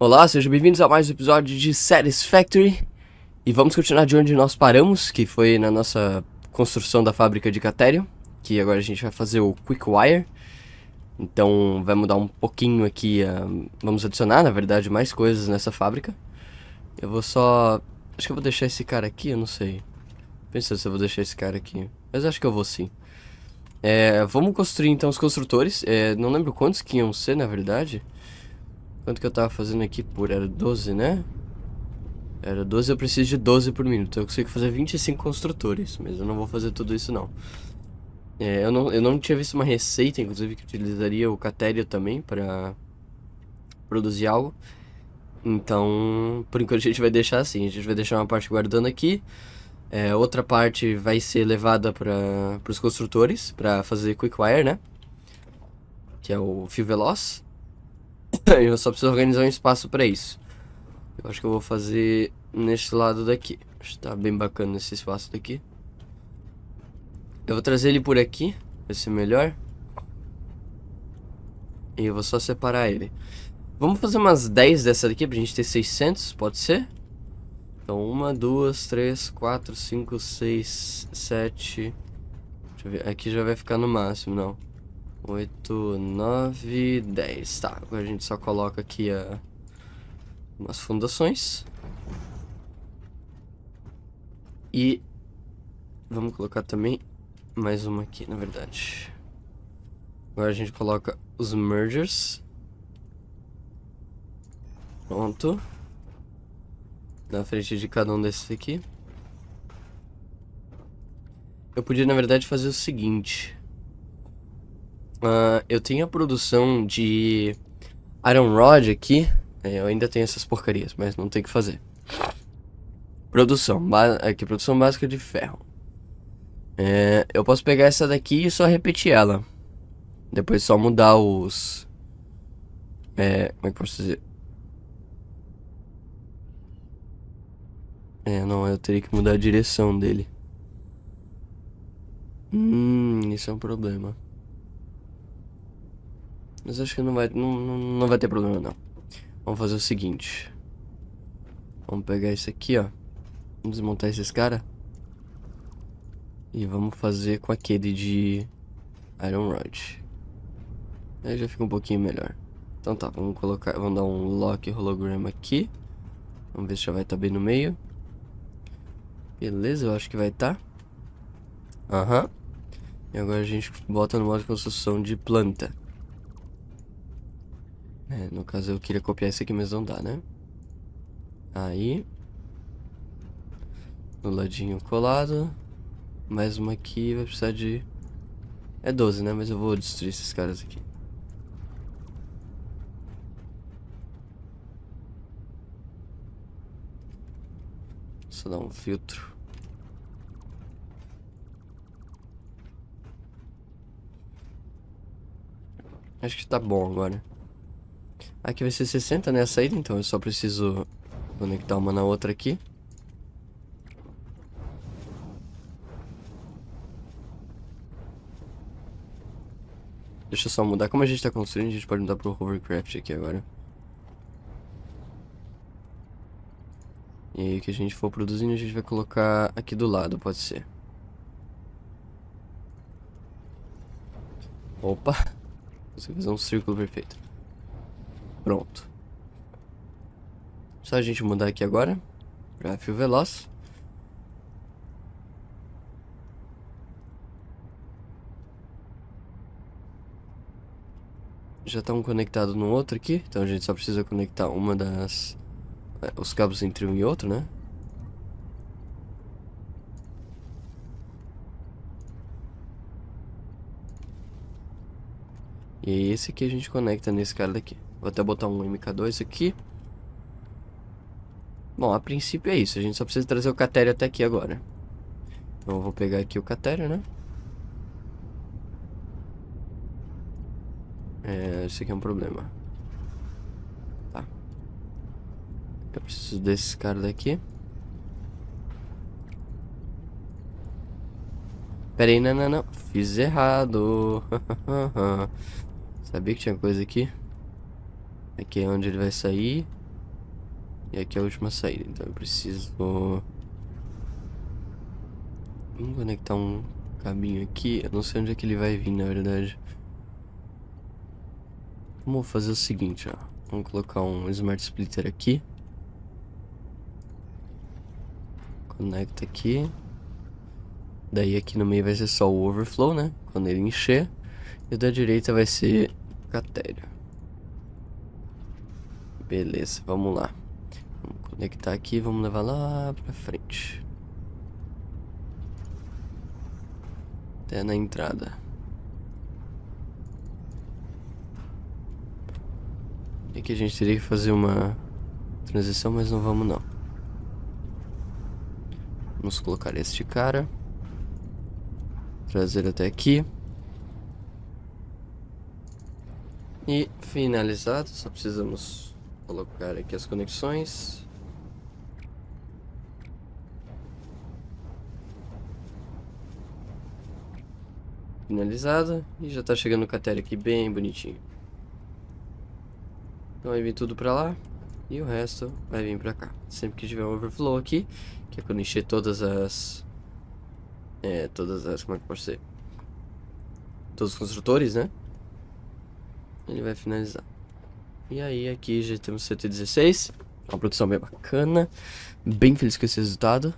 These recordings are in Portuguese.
Olá, sejam bem-vindos a mais um episódio de Satisfactory. E vamos continuar de onde nós paramos, que foi na nossa construção da fábrica de catério, que agora a gente vai fazer o Quick Wire. Então, vai mudar um pouquinho aqui, uh, vamos adicionar, na verdade, mais coisas nessa fábrica. Eu vou só... acho que eu vou deixar esse cara aqui, eu não sei. Pensa se eu vou deixar esse cara aqui, mas acho que eu vou sim. É, vamos construir então os construtores, é, não lembro quantos que iam ser, na verdade... Quanto que eu tava fazendo aqui por... Era 12, né? Era 12, eu preciso de 12 por minuto. Eu consigo fazer 25 construtores, mas eu não vou fazer tudo isso não. É, eu não. Eu não tinha visto uma receita, inclusive, que utilizaria o catério também para produzir algo. Então, por enquanto a gente vai deixar assim. A gente vai deixar uma parte guardando aqui. É, outra parte vai ser levada para os construtores, para fazer quick wire, né? Que é o fio veloz. eu só preciso organizar um espaço para isso. Eu acho que eu vou fazer nesse lado daqui. Está bem bacana esse espaço daqui. Eu vou trazer ele por aqui. Vai ser melhor. E eu vou só separar ele. Vamos fazer umas 10 dessa daqui pra gente ter 600, pode ser? Então, uma, duas, três, quatro, cinco, seis, sete. Deixa eu ver. Aqui já vai ficar no máximo, não. 8, 9, 10. Tá, agora a gente só coloca aqui a... Ah, umas fundações. E vamos colocar também mais uma aqui, na verdade. Agora a gente coloca os mergers. Pronto. Na frente de cada um desses aqui. Eu podia, na verdade, fazer o seguinte. Uh, eu tenho a produção de Iron Rod aqui. É, eu ainda tenho essas porcarias, mas não tem o que fazer. Produção. Aqui, produção básica de ferro. É, eu posso pegar essa daqui e só repetir ela. Depois só mudar os... É, como é que posso dizer? É, não, eu teria que mudar a direção dele. Hum, isso é um problema. Mas acho que não vai, não, não, não vai ter problema, não. Vamos fazer o seguinte. Vamos pegar isso aqui, ó. Vamos desmontar esses caras. E vamos fazer com aquele de Iron Rod. Aí já fica um pouquinho melhor. Então tá, vamos colocar, vamos dar um lock holograma aqui. Vamos ver se já vai estar tá bem no meio. Beleza, eu acho que vai estar. Tá. Aham. Uhum. E agora a gente bota no modo de construção de planta. É, no caso eu queria copiar esse aqui, mas não dá, né? Aí. No ladinho colado. Mais uma aqui, vai precisar de... É 12, né? Mas eu vou destruir esses caras aqui. Só dar um filtro. Acho que tá bom agora. Aqui vai ser 60, né? A saída, então eu só preciso conectar uma na outra aqui. Deixa eu só mudar. Como a gente tá construindo, a gente pode mudar pro Hovercraft aqui agora. E aí que a gente for produzindo, a gente vai colocar aqui do lado, pode ser. Opa! Consegui fazer um círculo perfeito. Pronto. Só a gente mudar aqui agora. Gráfico veloz. Já estão tá conectados no outro aqui. Então a gente só precisa conectar uma das... É, os cabos entre um e outro, né? E é esse aqui a gente conecta nesse cara daqui. Vou até botar um MK2 aqui. Bom, a princípio é isso. A gente só precisa trazer o Catério até aqui agora. Então eu vou pegar aqui o Catério, né? É, isso aqui é um problema. Tá. Eu preciso desse cara daqui. Pera aí, não, não, não. Fiz errado. Sabia que tinha coisa aqui? Aqui é onde ele vai sair. E aqui é a última saída. Então eu preciso... Vamos conectar um caminho aqui. Eu não sei onde é que ele vai vir, na verdade. Então, Vamos fazer o seguinte, ó. Vamos colocar um Smart Splitter aqui. Conecta aqui. Daí aqui no meio vai ser só o Overflow, né? Quando ele encher. E da direita vai ser catéria. Beleza, vamos lá. Vamos conectar aqui, vamos levar lá pra frente. Até na entrada. aqui a gente teria que fazer uma transição, mas não vamos não. Vamos colocar este cara. Trazer até aqui. E finalizado, só precisamos colocar aqui as conexões. Finalizada. E já está chegando o catério aqui bem bonitinho. Então vai vir tudo para lá. E o resto vai vir para cá. Sempre que tiver overflow aqui, que é quando encher todas as... É, todas as... Como é que pode ser? Todos os construtores, né? Ele vai finalizar. E aí aqui já temos 116. uma produção bem bacana, bem feliz com esse resultado.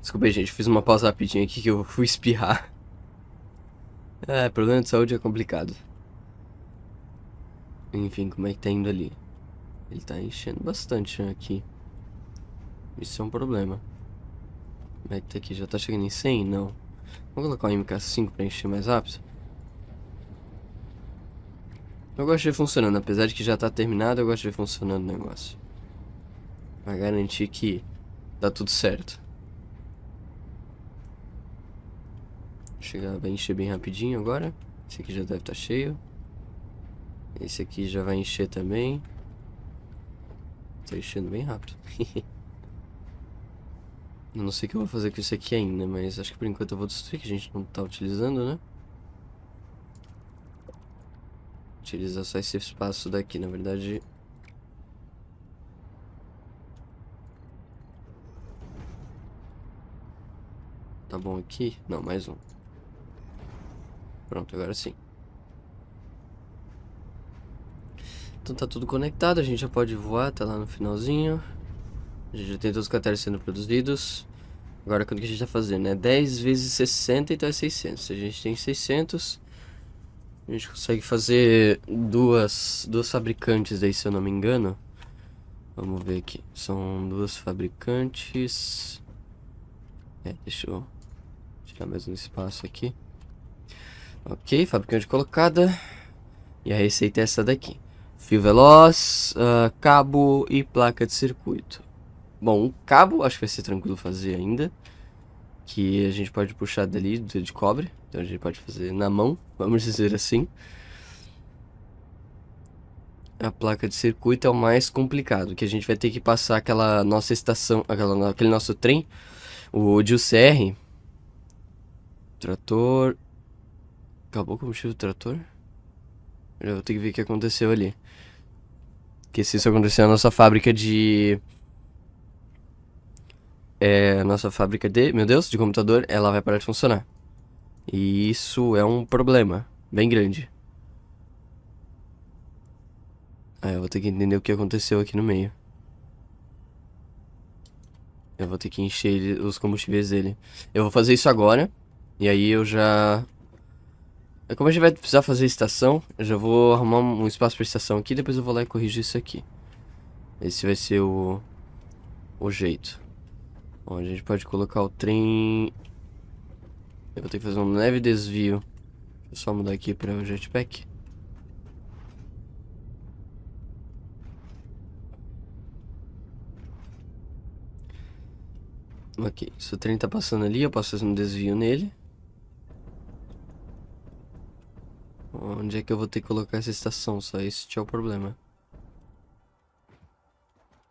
Desculpa aí, gente, fiz uma pausa rapidinha aqui que eu fui espirrar. É, problema de saúde é complicado. Enfim, como é que tá indo ali? Ele tá enchendo bastante né, aqui. Isso é um problema. Como é que tá aqui? Já tá chegando em 100? Não. Vamos colocar um MK5 pra encher mais rápido? Eu gosto de ver funcionando, apesar de que já tá terminado, eu gosto de ver funcionando o negócio. Pra garantir que dá tudo certo. Chegar vai encher bem rapidinho agora. Esse aqui já deve estar tá cheio. Esse aqui já vai encher também. Tá enchendo bem rápido. não sei o que eu vou fazer com isso aqui ainda, mas acho que por enquanto eu vou destruir, que a gente não tá utilizando, né? utilizar só esse espaço daqui, na verdade... Tá bom aqui? Não, mais um. Pronto, agora sim. Então tá tudo conectado, a gente já pode voar, tá lá no finalzinho. A gente já tem todos os crateras sendo produzidos. Agora, quanto que a gente tá fazendo, né? 10 vezes 60, então é 600. A gente tem 600. A gente consegue fazer duas, duas fabricantes aí, se eu não me engano. Vamos ver aqui. São duas fabricantes. É, deixa eu tirar mais um espaço aqui. Ok, fabricante colocada. E a receita é essa daqui. Fio veloz, uh, cabo e placa de circuito. Bom, o cabo acho que vai ser tranquilo fazer ainda que a gente pode puxar dali de cobre, então a gente pode fazer na mão, vamos dizer uhum. assim. A placa de circuito é o mais complicado, que a gente vai ter que passar aquela nossa estação, aquela, aquele nosso trem, o de UCR. Trator. Acabou o combustível do trator? Eu vou ter que ver o que aconteceu ali. Porque se isso acontecer na nossa fábrica de é, a nossa fábrica de, meu Deus, de computador, ela vai parar de funcionar. E isso é um problema bem grande. Ah, eu vou ter que entender o que aconteceu aqui no meio. Eu vou ter que encher ele, os combustíveis dele. Eu vou fazer isso agora. E aí eu já... É como a gente vai precisar fazer estação, eu já vou arrumar um espaço para estação aqui. Depois eu vou lá e corrigir isso aqui. Esse vai ser o, o jeito onde a gente pode colocar o trem... Eu vou ter que fazer um leve desvio. Deixa eu só mudar aqui para o jetpack. Ok, se o trem tá passando ali, eu posso fazer um desvio nele. Onde é que eu vou ter que colocar essa estação? Só esse é o problema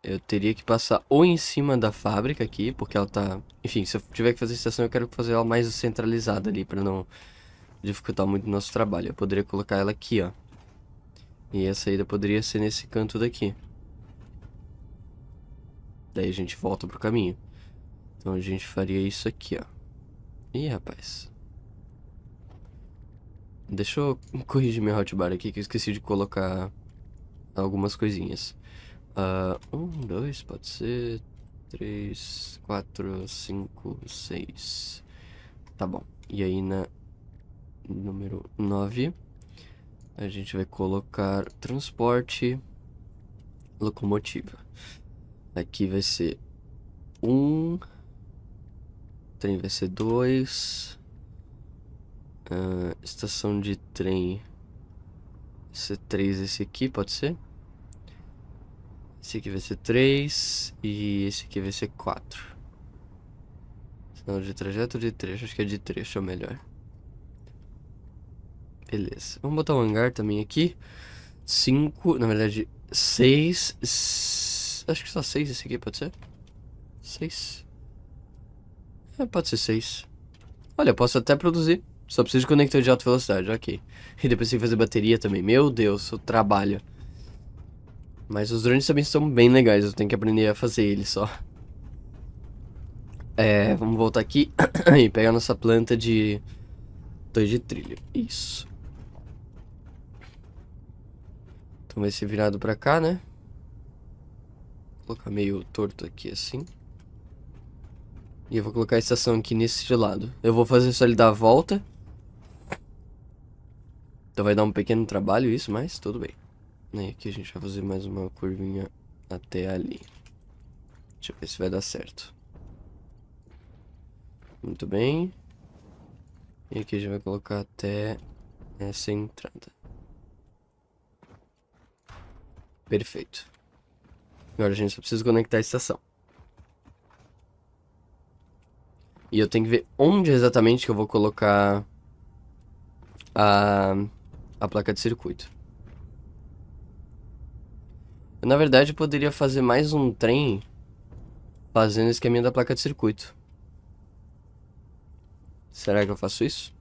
eu teria que passar ou em cima da fábrica aqui, porque ela tá... Enfim, se eu tiver que fazer a estação, eu quero fazer ela mais centralizada ali, pra não dificultar muito o nosso trabalho. Eu poderia colocar ela aqui, ó. E a saída poderia ser nesse canto daqui. Daí a gente volta pro caminho. Então a gente faria isso aqui, ó. Ih, rapaz. Deixa eu corrigir meu hotbar aqui, que eu esqueci de colocar algumas coisinhas. Uh, um, dois, pode ser. Três, quatro, cinco, seis. Tá bom. E aí na número nove a gente vai colocar transporte locomotiva. Aqui vai ser um, trem vai ser dois, uh, estação de trem vai ser três esse aqui, pode ser? Esse aqui vai ser 3 e esse aqui vai ser 4. Sinal de trajeto de trecho, acho que é de trecho é melhor. Beleza. Vamos botar o um hangar também aqui. 5, na verdade 6, acho que só 6 esse aqui pode ser? 6. É, pode ser 6. Olha, eu posso até produzir. Só preciso de conector de alta velocidade, ok. E depois tem que fazer bateria também. Meu Deus, o trabalho. Mas os drones também são bem legais, eu tenho que aprender a fazer eles só. É, vamos voltar aqui e pegar nossa planta de... Dois de trilha, isso. Então vai ser virado pra cá, né? Vou colocar meio torto aqui, assim. E eu vou colocar a estação aqui nesse lado. Eu vou fazer só ele dar a volta. Então vai dar um pequeno trabalho isso, mas tudo bem. Né, e aqui a gente vai fazer mais uma curvinha até ali. Deixa eu ver se vai dar certo. Muito bem. E aqui a gente vai colocar até essa entrada. Perfeito. Agora a gente só precisa conectar a estação. E eu tenho que ver onde exatamente que eu vou colocar a, a placa de circuito. Eu, na verdade, poderia fazer mais um trem fazendo o esqueminha da placa de circuito. Será que eu faço isso?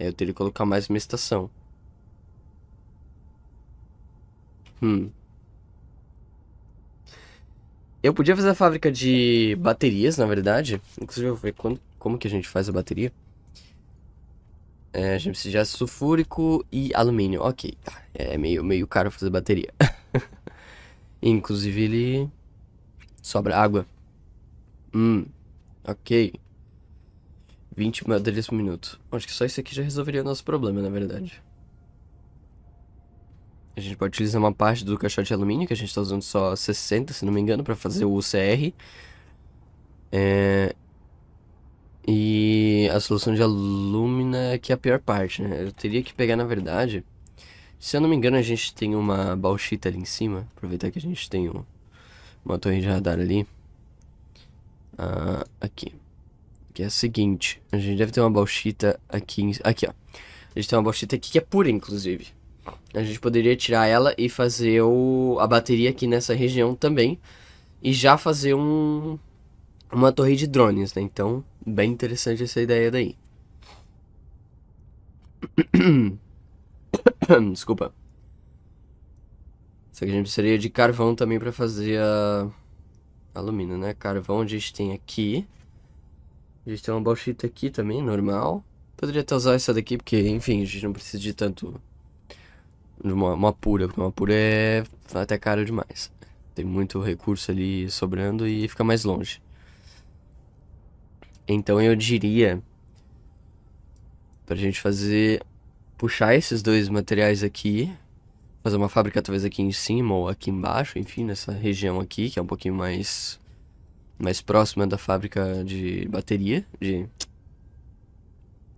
Aí eu teria que colocar mais uma estação. Hum. Eu podia fazer a fábrica de baterias, na verdade. Inclusive, eu vou ver quando, como que a gente faz a bateria. É, a gente precisa de ácido sulfúrico e alumínio. Ok, tá. É meio, meio caro fazer bateria. Inclusive, ele sobra água. Hum, ok. 20 baterias por minuto. Acho que só isso aqui já resolveria o nosso problema, na verdade. A gente pode utilizar uma parte do caixote de alumínio, que a gente está usando só 60, se não me engano, para fazer o UCR. É, e a solução de alumina é que é a pior parte, né? Eu teria que pegar, na verdade. Se eu não me engano, a gente tem uma bauxita ali em cima. Aproveitar que a gente tem um, uma torre de radar ali. Ah, aqui. Que é a seguinte: a gente deve ter uma bauxita aqui. Em, aqui, ó. A gente tem uma bauxita aqui que é pura, inclusive. A gente poderia tirar ela e fazer o, a bateria aqui nessa região também. E já fazer um, uma torre de drones, né? Então Bem interessante essa ideia daí. Desculpa. Só que a gente precisaria de carvão também para fazer a... Alumínio, né? Carvão a gente tem aqui. A gente tem uma bauxita aqui também, normal. Poderia até usar essa daqui, porque, enfim, a gente não precisa de tanto... De uma, uma pura, porque uma pura é até caro demais. Tem muito recurso ali sobrando e fica mais longe. Então eu diria pra gente fazer puxar esses dois materiais aqui, fazer uma fábrica talvez aqui em cima ou aqui embaixo, enfim, nessa região aqui, que é um pouquinho mais mais próxima da fábrica de bateria, de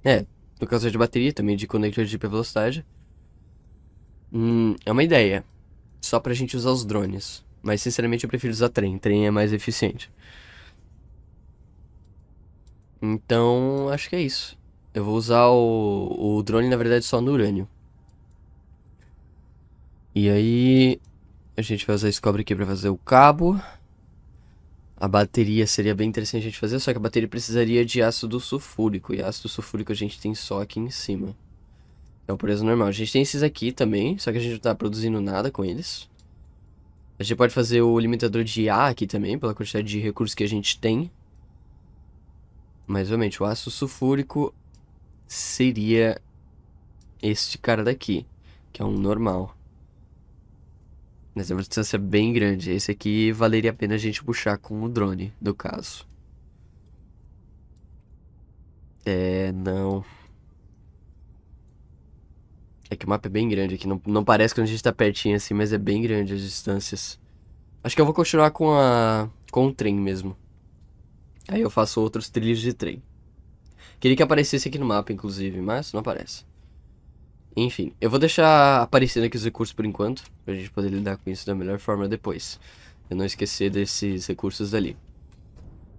É, no caso de bateria, também de conector de velocidade. Hum, é uma ideia. Só pra gente usar os drones. Mas sinceramente eu prefiro usar trem. Trem é mais eficiente. Então, acho que é isso. Eu vou usar o, o drone, na verdade, só no urânio. E aí, a gente vai usar esse cobre aqui para fazer o cabo. A bateria seria bem interessante a gente fazer, só que a bateria precisaria de ácido sulfúrico. E ácido sulfúrico a gente tem só aqui em cima. É o preço normal. A gente tem esses aqui também, só que a gente não tá produzindo nada com eles. A gente pode fazer o limitador de A aqui também, pela quantidade de recursos que a gente tem. Mas realmente, o ácido sulfúrico seria este cara daqui, que é um normal. Mas é uma distância bem grande. Esse aqui valeria a pena a gente puxar com o drone, no caso. É, não. É que o mapa é bem grande aqui. Não, não parece que a gente tá pertinho assim, mas é bem grande as distâncias. Acho que eu vou continuar com a. com o trem mesmo. Aí eu faço outros trilhos de trem. Queria que aparecesse aqui no mapa, inclusive, mas não aparece. Enfim, eu vou deixar aparecendo aqui os recursos por enquanto, pra gente poder lidar com isso da melhor forma depois. Eu não esquecer desses recursos ali.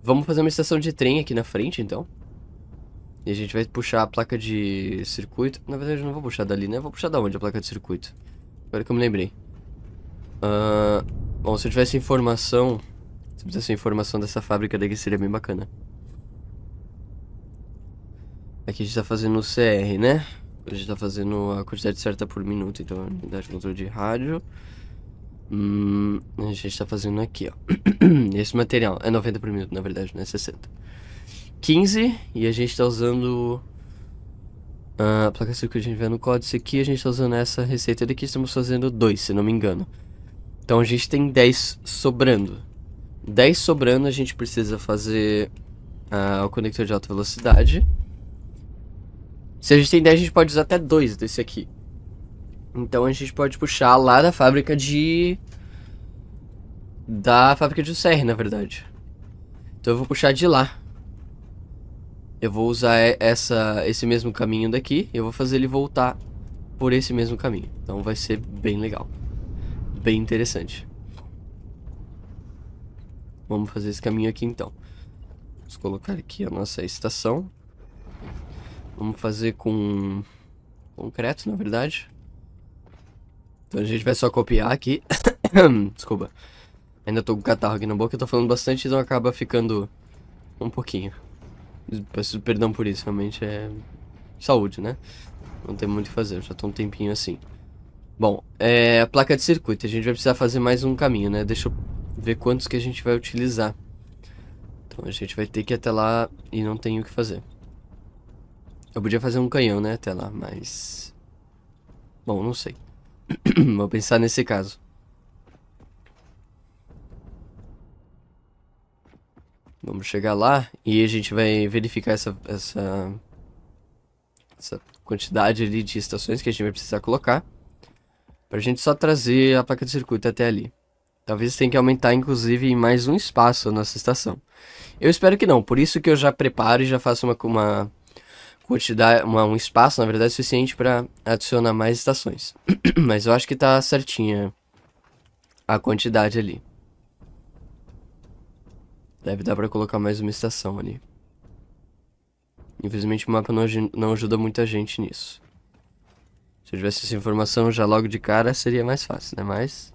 Vamos fazer uma estação de trem aqui na frente, então. E a gente vai puxar a placa de circuito. Na verdade, eu não vou puxar dali, né? Eu vou puxar da onde a placa de circuito? Agora que eu me lembrei. Uh, bom, se eu tivesse informação Tipo, essa informação dessa fábrica daqui seria bem bacana. Aqui a gente tá fazendo o CR, né? A gente tá fazendo a quantidade certa por minuto, então a unidade de controle de rádio. Hum, a gente está fazendo aqui, ó. Esse material é 90 por minuto, na verdade, não é 60. 15 e a gente está usando a placa que a gente vê no códice aqui. A gente está usando essa receita daqui, estamos fazendo 2, se não me engano. Então a gente tem 10 sobrando. 10 sobrando, a gente precisa fazer uh, o conector de alta velocidade. Se a gente tem 10, a gente pode usar até 2 desse aqui. Então a gente pode puxar lá da fábrica de... Da fábrica de UCR, na verdade. Então eu vou puxar de lá. Eu vou usar essa, esse mesmo caminho daqui. Eu vou fazer ele voltar por esse mesmo caminho. Então vai ser bem legal. Bem interessante. Vamos fazer esse caminho aqui então. Vamos colocar aqui a nossa estação. Vamos fazer com concreto, na verdade. Então a gente vai só copiar aqui. Desculpa. Ainda tô com catarro aqui na boca, eu tô falando bastante, então acaba ficando um pouquinho. Peço perdão por isso, realmente é saúde, né? Não tem muito o que fazer, já tô um tempinho assim. Bom, é a placa de circuito, a gente vai precisar fazer mais um caminho, né? Deixa eu ver quantos que a gente vai utilizar. Então a gente vai ter que ir até lá e não tem o que fazer. Eu podia fazer um canhão, né, até lá, mas... Bom, não sei. Vou pensar nesse caso. Vamos chegar lá e a gente vai verificar essa, essa, essa quantidade ali de estações que a gente vai precisar colocar. Pra gente só trazer a placa de circuito até ali. Talvez tenha que aumentar, inclusive, mais um espaço na nossa estação. Eu espero que não, por isso que eu já preparo e já faço uma, uma quantidade, uma, um espaço, na verdade, suficiente para adicionar mais estações. Mas eu acho que tá certinha a quantidade ali. Deve dar para colocar mais uma estação ali. Infelizmente o mapa não, não ajuda muita gente nisso. Se eu tivesse essa informação já logo de cara, seria mais fácil, né? Mas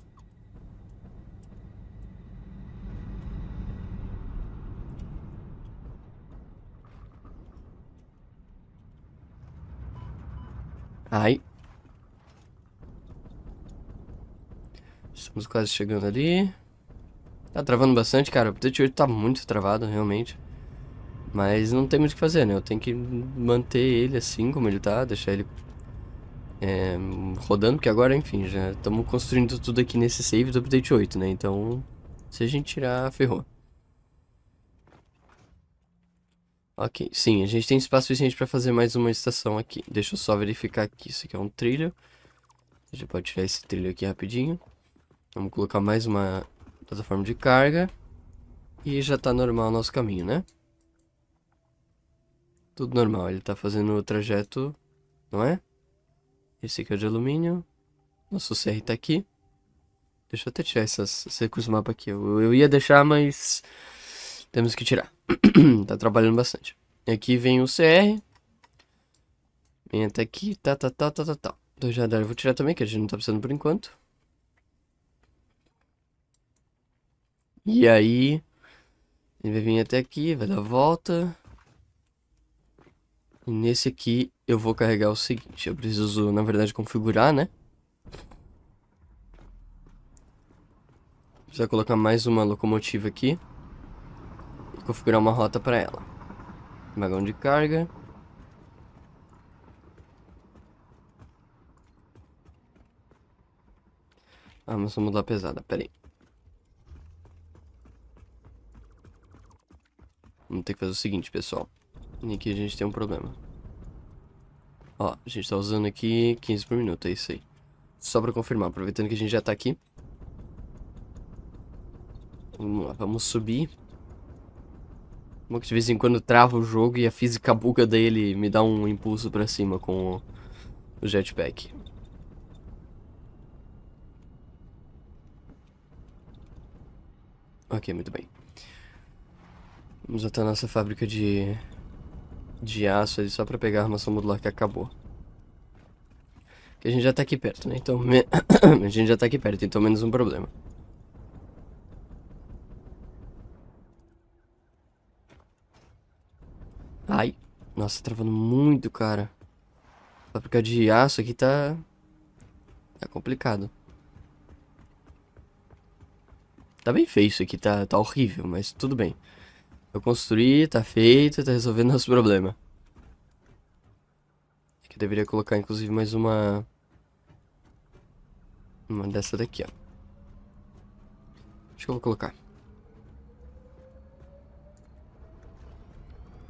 Ai. Estamos quase chegando ali. Tá travando bastante, cara. O update 8 tá muito travado, realmente. Mas não tem muito o que fazer, né? Eu tenho que manter ele assim como ele tá, deixar ele é, rodando, porque agora, enfim, já estamos construindo tudo aqui nesse save do update 8, né? Então, se a gente tirar, ferrou. Ok, sim, a gente tem espaço suficiente para fazer mais uma estação aqui. Deixa eu só verificar aqui, isso aqui é um trilho. A gente pode tirar esse trilho aqui rapidinho. Vamos colocar mais uma plataforma de carga. E já está normal o nosso caminho, né? Tudo normal, ele está fazendo o trajeto, não é? Esse aqui é de alumínio. Nosso CR está aqui. Deixa eu até tirar essas, esse recurso mapa aqui. Eu, eu ia deixar, mas temos que tirar. tá trabalhando bastante. E aqui vem o CR. Vem até aqui, tá, tá, tá, tá, tá, tá. Do radar eu vou tirar também, que a gente não tá precisando por enquanto. E aí... Ele vai vir até aqui, vai dar volta. E nesse aqui eu vou carregar o seguinte. Eu preciso, na verdade, configurar, né? Precisa colocar mais uma locomotiva aqui configurar uma rota para ela. Vagão de carga. Ah, mas vamos mudar pesada, peraí. Vamos ter que fazer o seguinte, pessoal. E aqui a gente tem um problema. Ó, a gente tá usando aqui 15 por minuto, é isso aí. Só pra confirmar, aproveitando que a gente já tá aqui. Vamos lá, vamos subir que de vez em quando trava o jogo e a física buga dele me dá um impulso pra cima com o jetpack. Ok, muito bem. Vamos até a nossa fábrica de, de aço ali só pra pegar a armação modular que acabou. Que a gente já tá aqui perto, né? Então, me... a gente já tá aqui perto, então menos um problema. Ai. Nossa, tá travando muito, cara. A fábrica de aço aqui tá... Tá complicado. Tá bem feio isso aqui, tá, tá horrível, mas tudo bem. Eu construí, tá feito, tá resolvendo nosso problema. Aqui eu deveria colocar, inclusive, mais uma... Uma dessa daqui, ó. Acho que eu vou colocar.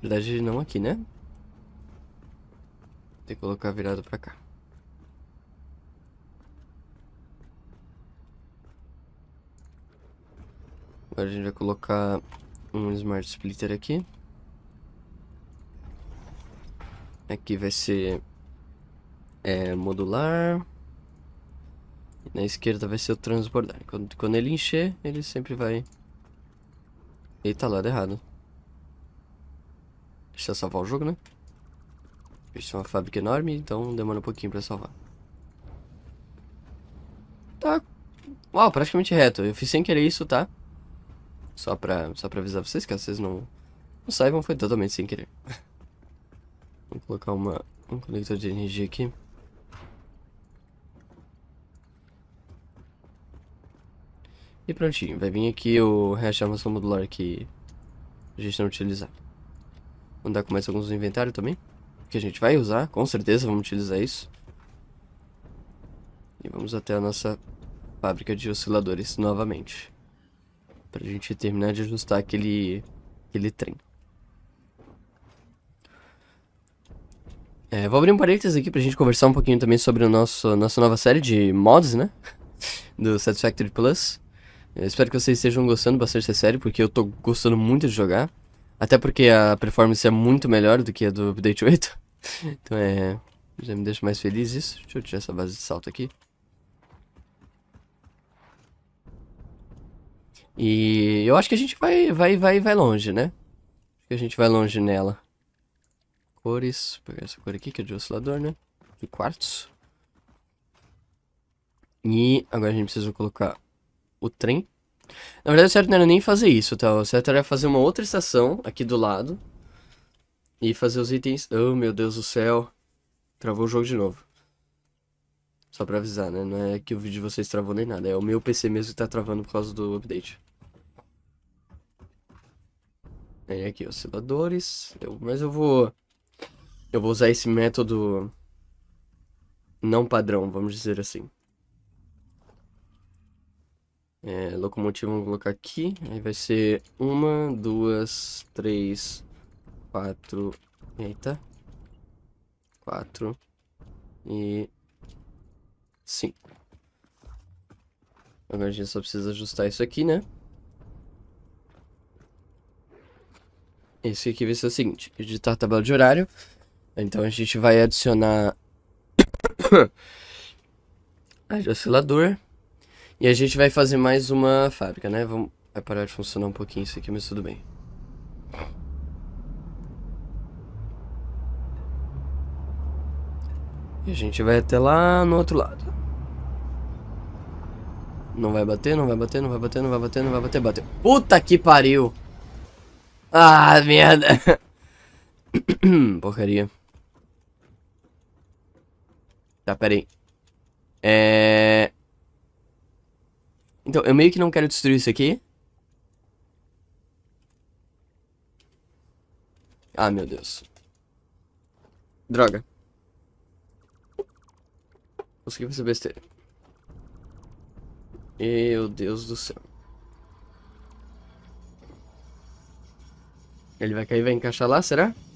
Na verdade, não aqui, né? Tem que colocar virado pra cá. Agora a gente vai colocar um Smart Splitter aqui. Aqui vai ser é, modular. E na esquerda vai ser o transbordar. Quando, quando ele encher, ele sempre vai... Eita, lado errado precisa salvar o jogo, né? Isso é uma fábrica enorme, então demora um pouquinho pra salvar. Tá. Uau, praticamente reto. Eu fiz sem querer isso, tá? Só pra, só pra avisar vocês, que vocês não, não saibam, foi totalmente sem querer. Vou colocar uma, um conector de energia aqui. E prontinho, vai vir aqui o reachação modular que a gente não utilizar andar com mais alguns inventários também. Que a gente vai usar, com certeza vamos utilizar isso. E vamos até a nossa fábrica de osciladores novamente. Pra gente terminar de ajustar aquele, aquele trem. É, vou abrir um parênteses aqui pra gente conversar um pouquinho também sobre a nossa nova série de mods, né? Do Satisfactory Plus. Eu espero que vocês estejam gostando bastante dessa série, porque eu tô gostando muito de jogar. Até porque a performance é muito melhor do que a do update 8. então é. Já me deixa mais feliz isso. Deixa eu tirar essa base de salto aqui. E eu acho que a gente vai, vai, vai, vai longe, né? Acho que a gente vai longe nela. Cores. Vou pegar essa cor aqui, que é de oscilador, né? De quartos. E agora a gente precisa colocar o trem. Na verdade, o certo não era nem fazer isso, tá? O certo era fazer uma outra estação aqui do lado. E fazer os itens... Oh, meu Deus do céu. Travou o jogo de novo. Só pra avisar, né? Não é que o vídeo de vocês travou nem nada. É o meu PC mesmo que tá travando por causa do update. Aí aqui, osciladores. Eu... mas eu vou... Eu vou usar esse método... Não padrão, vamos dizer assim. É, locomotiva, vamos colocar aqui. Aí vai ser uma, duas, três, quatro. Eita. Quatro. E. Cinco. Agora a gente só precisa ajustar isso aqui, né? Esse aqui vai ser o seguinte: editar a tabela de horário. Então a gente vai adicionar. oscilador e a gente vai fazer mais uma fábrica, né? Vamos... Vai parar de funcionar um pouquinho isso aqui, mas tudo bem. E a gente vai até lá no outro lado. Não vai bater, não vai bater, não vai bater, não vai bater, não vai bater, bateu. Puta que pariu! Ah, merda! Porcaria. Tá, pera aí. É... Então, eu meio que não quero destruir isso aqui. Ah, meu Deus. Droga. Consegui fazer besteira. Meu Deus do céu. Ele vai cair e vai encaixar lá, será? Será?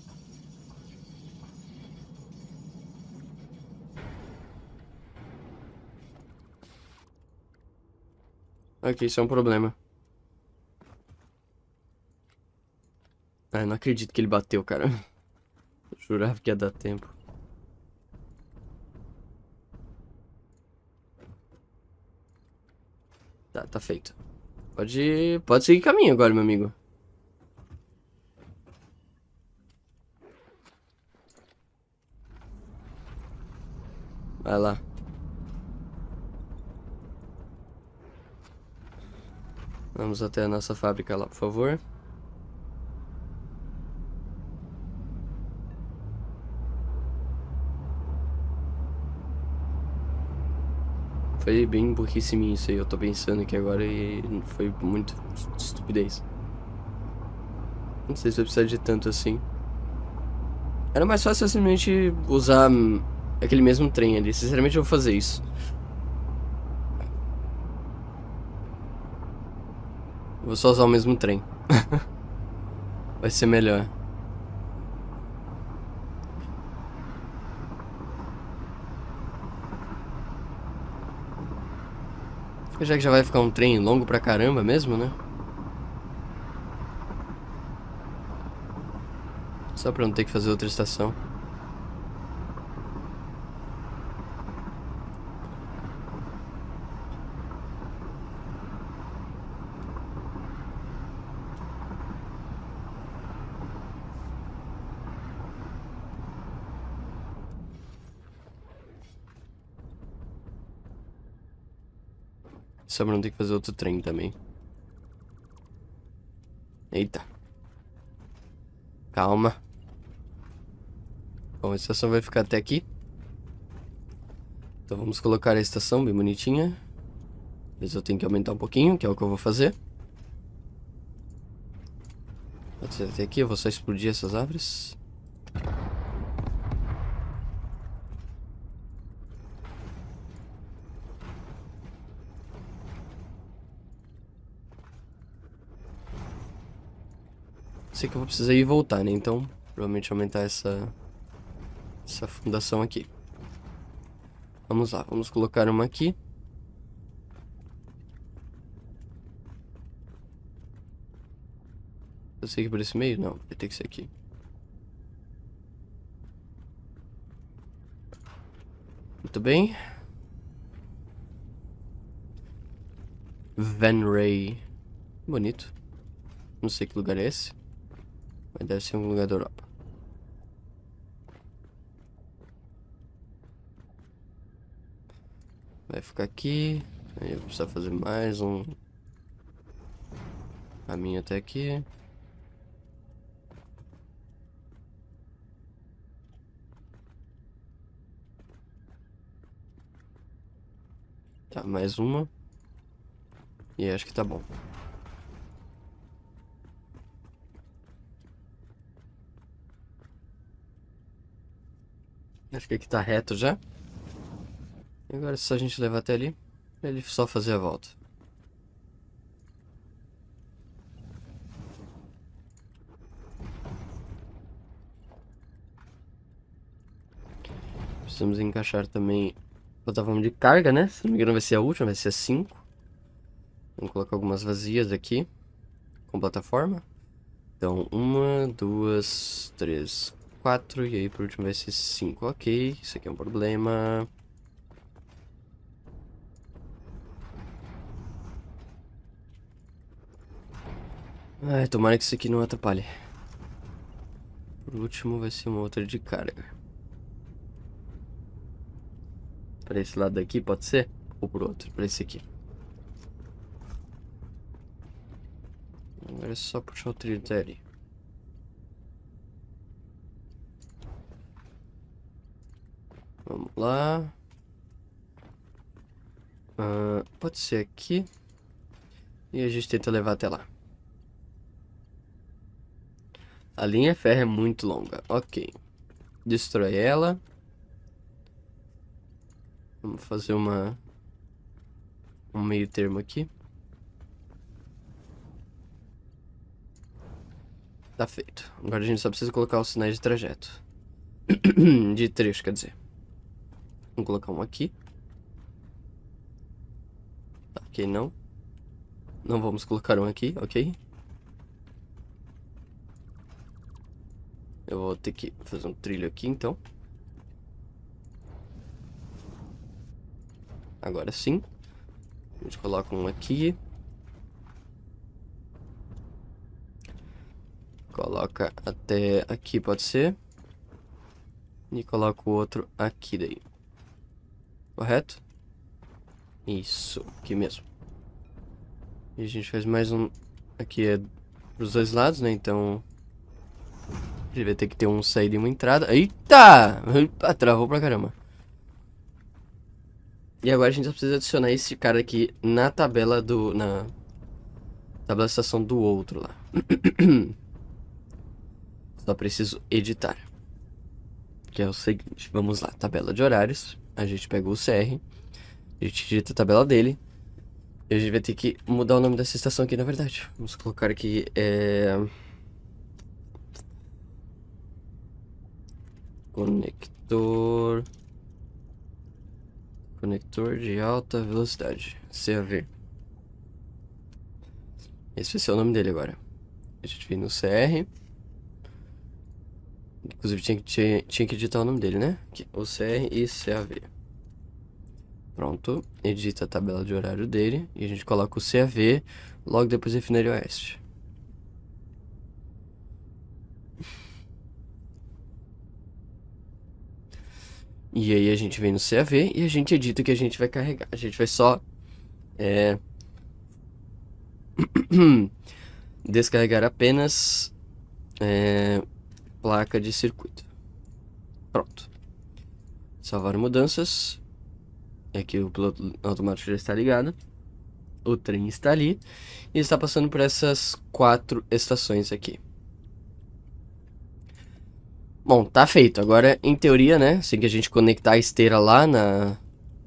Aqui, isso é um problema. Ah, eu não acredito que ele bateu, cara. Eu jurava que ia dar tempo. Tá, tá feito. Pode, pode seguir caminho agora, meu amigo. Vai lá. Vamos até a nossa fábrica lá, por favor. Foi bem burrice minha isso aí, eu tô pensando aqui agora e foi muito estupidez. Não sei se vai precisar de tanto assim. Era mais fácil simplesmente usar aquele mesmo trem ali. Sinceramente eu vou fazer isso. Eu vou só usar o mesmo trem. Vai ser melhor. Já que já vai ficar um trem longo pra caramba mesmo, né? Só pra não ter que fazer outra estação. Só pra não ter que fazer outro trem também. Eita. Calma. Bom, a estação vai ficar até aqui. Então vamos colocar a estação bem bonitinha. Mas eu tenho que aumentar um pouquinho, que é o que eu vou fazer. Até aqui, eu vou só explodir essas árvores. Sei que eu vou precisar ir voltar, né? Então, provavelmente aumentar essa, essa fundação aqui. Vamos lá, vamos colocar uma aqui. Eu sei que é por esse meio? Não, vai ter que ser aqui. Muito bem. Van Ray. Bonito. Não sei que lugar é esse. Mas deve ser um lugar da Europa. Vai ficar aqui. Aí eu vou precisar fazer mais um caminho até aqui. Tá, mais uma. E acho que tá bom. Acho que aqui tá reto já. E agora é só a gente levar até ali. Ele só fazer a volta. Precisamos encaixar também plataforma de carga, né? Se não me engano vai ser a última, vai ser a 5. Vamos colocar algumas vazias aqui. Com plataforma. Então, uma, duas, três, 4 e aí por último vai ser 5. Ok, isso aqui é um problema. Ai, tomara que isso aqui não atrapalhe. Por último vai ser uma outra de carga. Para esse lado daqui pode ser? Ou por outro, para esse aqui. Agora é só puxar o trilho ali. Vamos lá. Ah, pode ser aqui. E a gente tenta levar até lá. A linha ferro é muito longa. Ok. Destrói ela. Vamos fazer uma... Um meio termo aqui. Tá feito. Agora a gente só precisa colocar os sinais de trajeto. de trecho, quer dizer. Vamos colocar um aqui. Tá, ok, não. Não vamos colocar um aqui, ok. Eu vou ter que fazer um trilho aqui, então. Agora sim. A gente coloca um aqui. Coloca até aqui, pode ser. E coloca o outro aqui daí correto? Isso, aqui mesmo. E a gente faz mais um... Aqui é pros dois lados, né? Então... Devia ter que ter um saída e uma entrada. Eita! Eita travou pra caramba. E agora a gente precisa adicionar esse cara aqui na tabela do... Na tabela de estação do outro lá. Só preciso editar. Que é o seguinte, vamos lá, tabela de horários a gente pega o CR, a gente digita a tabela dele. E a gente vai ter que mudar o nome dessa estação aqui, na verdade. Vamos colocar aqui, é... Conector... Conector de alta velocidade, CAV. Esse vai ser o nome dele agora. A gente vem no CR... Inclusive tinha, tinha, tinha que editar o nome dele, né? O CR e CAV. Pronto. Edita a tabela de horário dele. E a gente coloca o CAV logo depois da refinaria oeste. E aí a gente vem no CAV e a gente edita o que a gente vai carregar. A gente vai só é... descarregar apenas é placa de circuito. Pronto. Salvar mudanças. é aqui o piloto automático já está ligado. O trem está ali. E está passando por essas quatro estações aqui. Bom, tá feito. Agora, em teoria, né? Assim que a gente conectar a esteira lá na,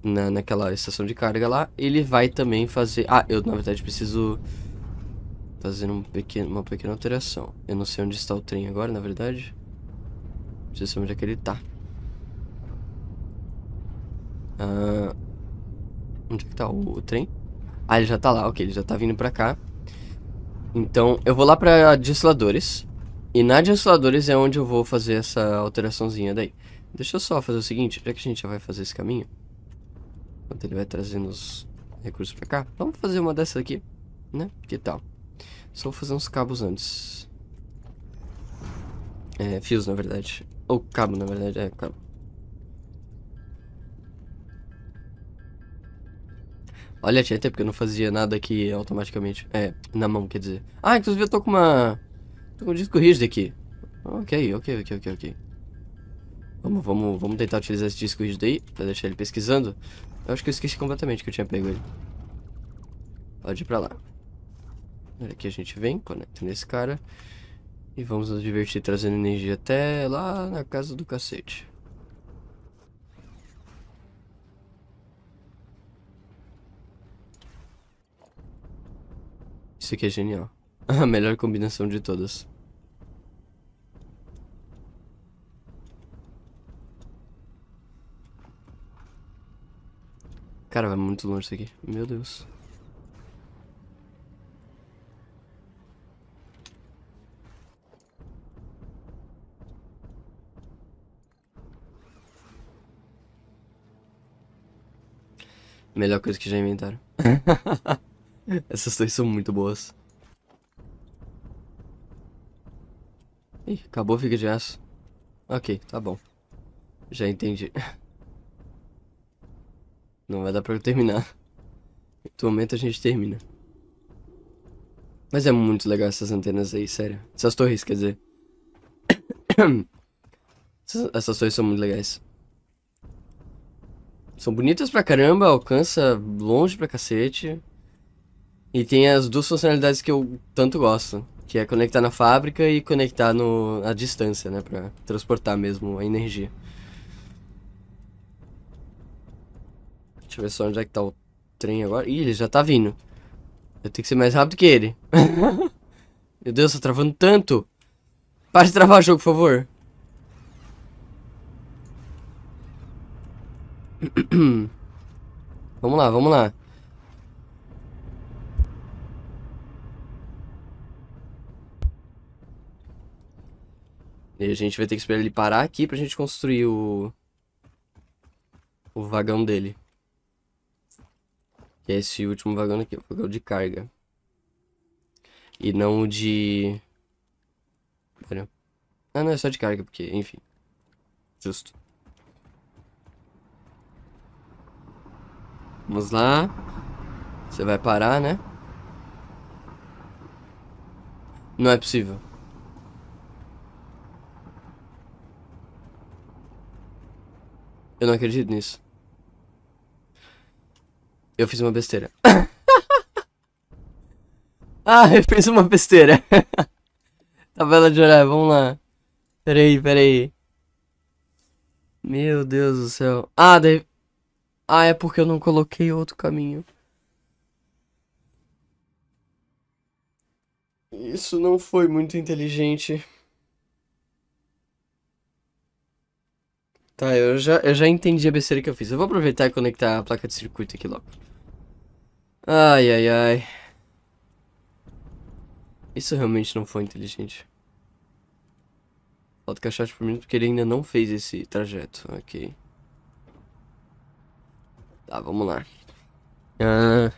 na, naquela estação de carga lá, ele vai também fazer... Ah, eu na verdade preciso Fazendo um pequeno, uma pequena alteração. Eu não sei onde está o trem agora, na verdade. Não sei é onde é que ele está. Ah, onde é que tá o, o trem? Ah, ele já está lá, ok. Ele já está vindo para cá. Então, eu vou lá para destiladores. E na destiladores é onde eu vou fazer essa alteraçãozinha daí. Deixa eu só fazer o seguinte, já que a gente já vai fazer esse caminho. Enquanto ele vai trazendo os recursos pra cá. Vamos fazer uma dessa aqui, né? Que tal? Só vou fazer uns cabos antes. É, fios, na verdade. Ou cabo, na verdade. É, cabo. Olha, tinha até porque eu não fazia nada aqui automaticamente. É, na mão, quer dizer. Ah, inclusive eu tô com uma... Tô com um disco rígido aqui. Ok, ok, ok, ok, ok. Vamos, vamos, vamos tentar utilizar esse disco rígido aí, pra deixar ele pesquisando. Eu acho que eu esqueci completamente que eu tinha pego ele. Pode ir pra lá. Aqui né, a gente vem, conecta nesse cara. E vamos nos divertir trazendo energia até lá na casa do cacete. Isso aqui é genial. A melhor combinação de todas. Cara, vai muito longe isso aqui. Meu Deus. Melhor coisa que já inventaram. Essas torres são muito boas. Ih, acabou fica de aço. Ok, tá bom. Já entendi. Não vai dar pra eu terminar. Em momento a gente termina. Mas é muito legal essas antenas aí, sério. Essas torres, quer dizer. essas torres são muito legais são bonitas pra caramba, alcança longe pra cacete. E tem as duas funcionalidades que eu tanto gosto, que é conectar na fábrica e conectar no, à distância, né, pra transportar mesmo a energia. Deixa eu ver só onde é que tá o trem agora. Ih, ele já tá vindo. Eu tenho que ser mais rápido que ele. Meu Deus, tá travando tanto. Para de travar o jogo, por favor. vamos lá, vamos lá. E a gente vai ter que esperar ele parar aqui pra gente construir o... O vagão dele. Que é esse último vagão aqui, o vagão de carga. E não o de... Pera. Ah, não, é só de carga, porque, enfim. Justo. Vamos lá. Você vai parar, né? Não é possível. Eu não acredito nisso. Eu fiz uma besteira. ah, eu fiz uma besteira. Tabela de horário, vamos lá. Peraí, peraí. Meu Deus do céu. Ah, daí... Ah, é porque eu não coloquei outro caminho. Isso não foi muito inteligente. Tá, eu já, eu já entendi a besteira que eu fiz. Eu vou aproveitar e conectar a placa de circuito aqui logo. Ai, ai, ai. Isso realmente não foi inteligente. Falta caixote por mim porque ele ainda não fez esse trajeto. Ok. Tá, vamos lá. Ah...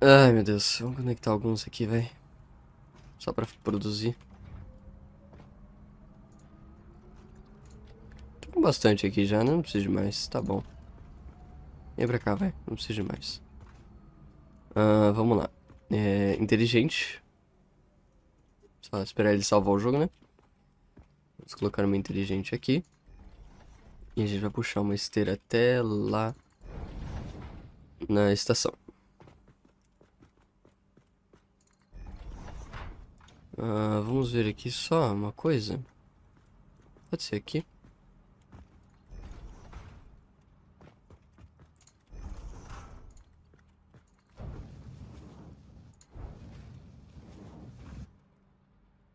Ai, meu Deus. Vamos conectar alguns aqui, velho. Só pra produzir. Tô com bastante aqui já, né? Não preciso de mais. Tá bom. Vem pra cá, velho. Não preciso de mais. Ah, vamos lá. É, inteligente. Só esperar ele salvar o jogo, né? Vamos colocar uma inteligente aqui. E a gente vai puxar uma esteira até lá na estação. Ah, vamos ver aqui só uma coisa. Pode ser aqui.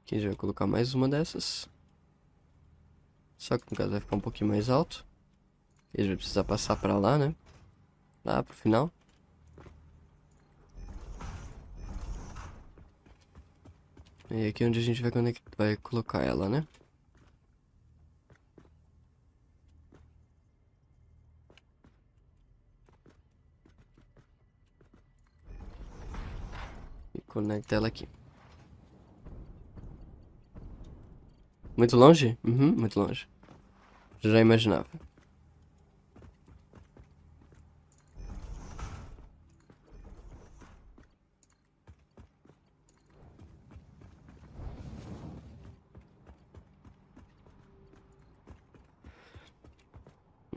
Aqui a gente vai colocar mais uma dessas. Só que no caso vai ficar um pouquinho mais alto. A gente vai precisar passar pra lá, né? Lá pro final. E aqui é onde a gente vai, conectar, vai colocar ela, né? E conecta ela aqui. Muito longe? Uhum, muito longe. Já imaginava.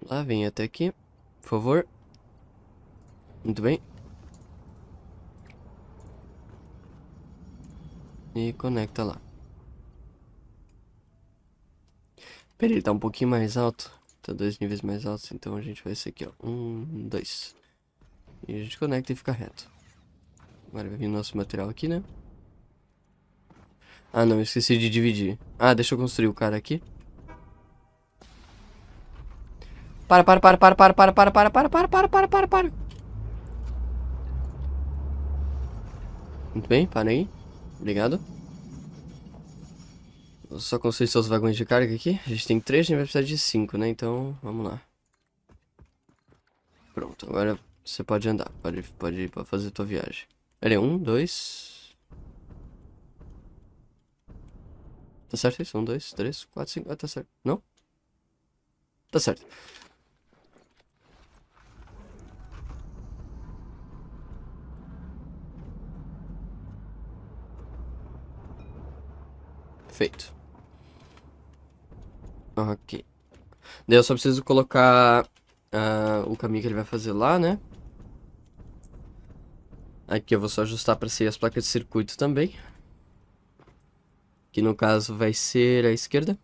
Lá, vem até aqui, por favor. Muito bem. E conecta lá. Pera, ele tá um pouquinho mais alto. Tá dois níveis mais altos, então a gente vai ser aqui, ó. Um, dois. E a gente conecta e fica reto. Agora vai vir nosso material aqui, né? Ah, não, esqueci de dividir. Ah, deixa eu construir o cara aqui. Para, para, para, para, para, para, para, para, para, para, para, para, para, para. Muito bem, parei. Obrigado só construir seus vagões de carga aqui. A gente tem três, a gente vai precisar de cinco, né? Então, vamos lá. Pronto, agora você pode andar. Pode, pode ir pra fazer a tua viagem. Pera aí, um, dois... Tá certo isso? Um, dois, três, quatro, cinco... Ah, tá certo. Não? Tá certo. Feito. Ok. Daí eu só preciso colocar uh, o caminho que ele vai fazer lá, né? Aqui eu vou só ajustar para ser as placas de circuito também. Que no caso vai ser a esquerda.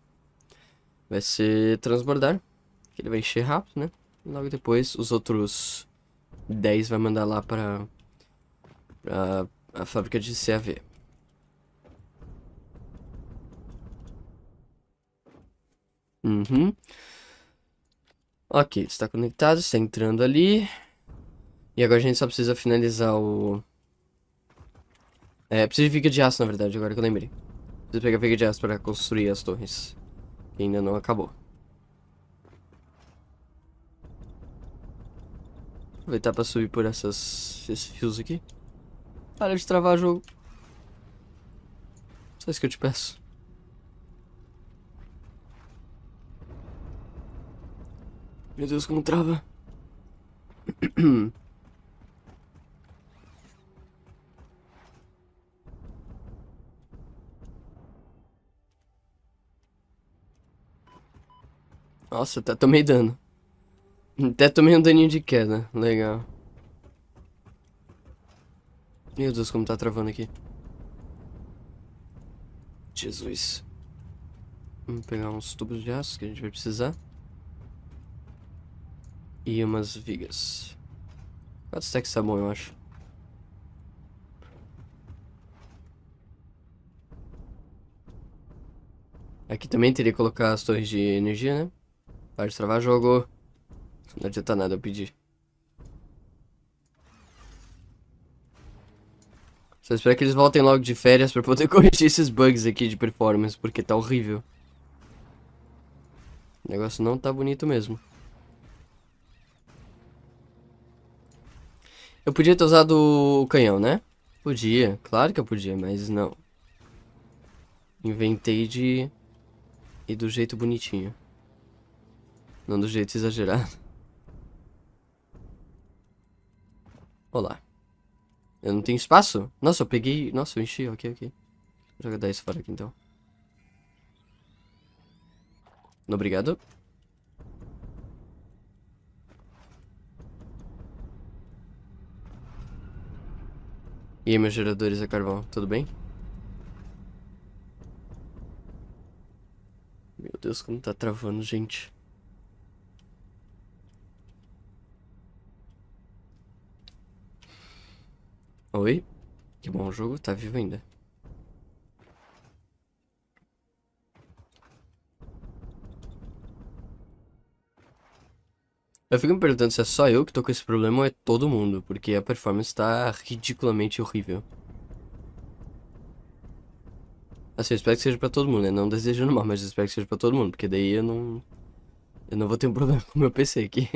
Vai ser transbordar. Que ele vai encher rápido, né? E logo depois os outros 10 vai mandar lá para a fábrica de CAV. Uhum. Ok, está conectado, está entrando ali. E agora a gente só precisa finalizar o... É, precisa de viga de aço, na verdade, agora que eu lembrei. Preciso pegar viga de aço para construir as torres. Que ainda não acabou. Aproveitar para subir por essas, esses fios aqui. Para de travar o jogo. Só isso que eu te peço. Meu Deus, como trava. Nossa, até tomei dano. Até tomei um daninho de queda. Legal. Meu Deus, como tá travando aqui. Jesus. Vamos pegar uns tubos de aço que a gente vai precisar. E umas vigas. Quatro stacks tá bom, eu acho. Aqui também teria que colocar as torres de energia, né? Para de travar jogo. Não adianta nada eu pedir. Só espero que eles voltem logo de férias para poder corrigir esses bugs aqui de performance, porque tá horrível. O negócio não tá bonito mesmo. Eu podia ter usado o canhão, né? Podia, claro que eu podia, mas não. Inventei de... E do jeito bonitinho. Não do jeito exagerado. Olá. Eu não tenho espaço? Nossa, eu peguei... Nossa, eu enchi, ok, ok. Vou jogar 10 fora aqui então. Obrigado. E aí, meus geradores a carvão, tudo bem? Meu Deus, como tá travando, gente. Oi? Que bom, o jogo tá vivo ainda. Eu fico me perguntando se é só eu que tô com esse problema ou é todo mundo, porque a performance tá ridiculamente horrível. Assim, eu espero que seja pra todo mundo, né? Não desejando mal, mas eu espero que seja pra todo mundo, porque daí eu não... Eu não vou ter um problema com o meu PC aqui.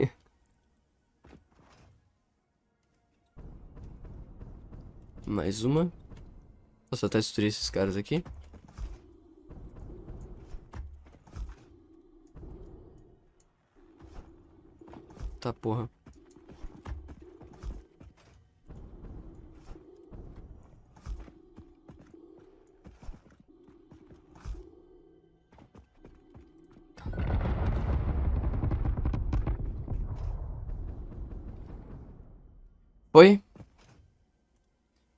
Mais uma. Posso até destruir esses caras aqui. Tá porra. Foi?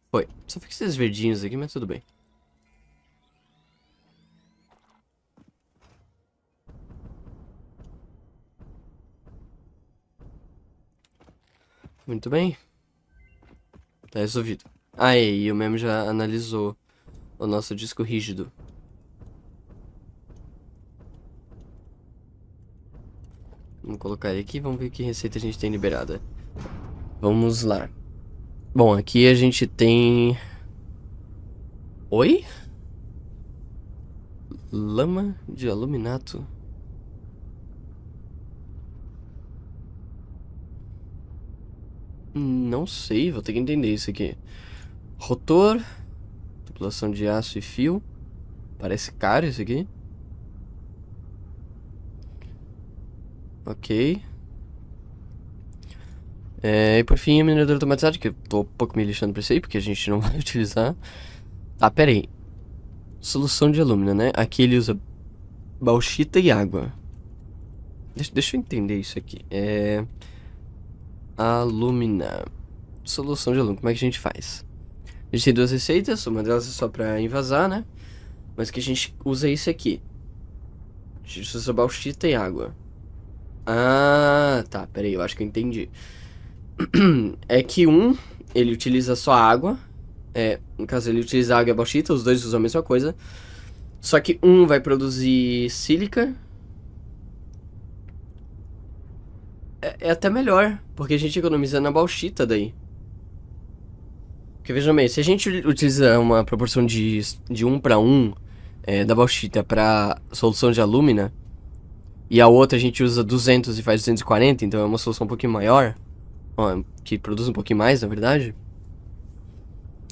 Foi. Só fica esses verdinhos aqui, mas tudo bem. Muito bem. Tá resolvido. Aí, o meme já analisou o nosso disco rígido. Vamos colocar ele aqui, vamos ver que receita a gente tem liberada. Vamos lá. Bom, aqui a gente tem... Oi? Lama de aluminato. Não sei, vou ter que entender isso aqui. Rotor, tubulação de aço e fio. Parece caro isso aqui. Ok. É, e por fim, a mineradora automatizada, que eu tô um pouco me lixando pra isso aí, porque a gente não vai utilizar. Ah, pera aí. Solução de alumina, né? Aqui ele usa bauxita e água. Deixa, deixa eu entender isso aqui. É alumina. Solução de alumínio, como é que a gente faz? A gente tem duas receitas, uma delas é só para invasar, né? Mas que a gente usa isso aqui. A gente usa bauxita e água. Ah, tá, peraí, eu acho que eu entendi. é que um, ele utiliza só água. É, no caso, ele utiliza água e bauxita, os dois usam a mesma coisa. Só que um vai produzir sílica É, é, até melhor, porque a gente economiza na bauxita daí. Porque veja bem, se a gente utiliza uma proporção de, de 1 para 1 é, da bauxita para solução de alúmina, e a outra a gente usa 200 e faz 240, então é uma solução um pouquinho maior, ó, que produz um pouquinho mais, na verdade.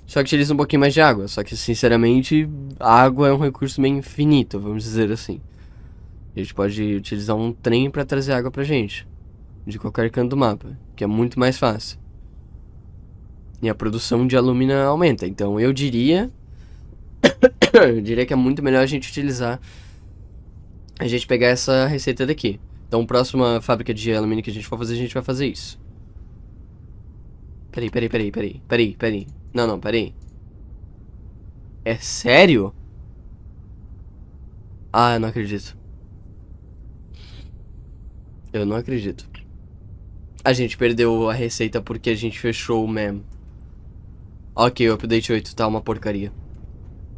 Só que utiliza um pouquinho mais de água, só que sinceramente, a água é um recurso meio infinito, vamos dizer assim. A gente pode utilizar um trem para trazer água pra gente de qualquer canto do mapa, que é muito mais fácil. E a produção de alumina aumenta, então eu diria eu diria que é muito melhor a gente utilizar a gente pegar essa receita daqui. Então, próxima fábrica de alumínio que a gente for fazer, a gente vai fazer isso. Peraí, peraí, peraí, peraí, peraí, peraí. Não, não, peraí. É sério? Ah, eu não acredito. Eu não acredito. A gente perdeu a receita porque a gente fechou o memo. Ok, o update 8 tá uma porcaria.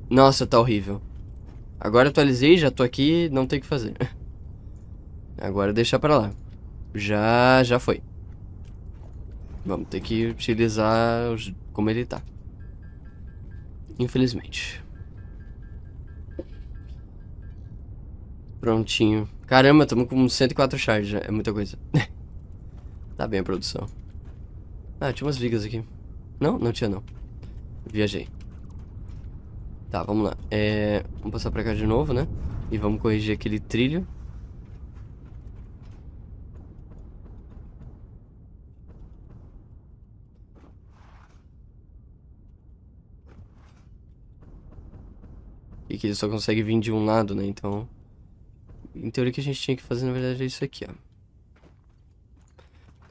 Nossa, tá horrível. Agora atualizei, já tô aqui, não tem o que fazer. Agora deixar pra lá. Já, já foi. Vamos ter que utilizar como ele tá. Infelizmente. Prontinho. Caramba, estamos com 104 charges, é muita coisa. Tá bem a produção. Ah, tinha umas vigas aqui. Não? Não tinha não. Viajei. Tá, vamos lá. É... Vamos passar pra cá de novo, né? E vamos corrigir aquele trilho. E que ele só consegue vir de um lado, né? Então... Em teoria o que a gente tinha que fazer, na verdade, é isso aqui, ó.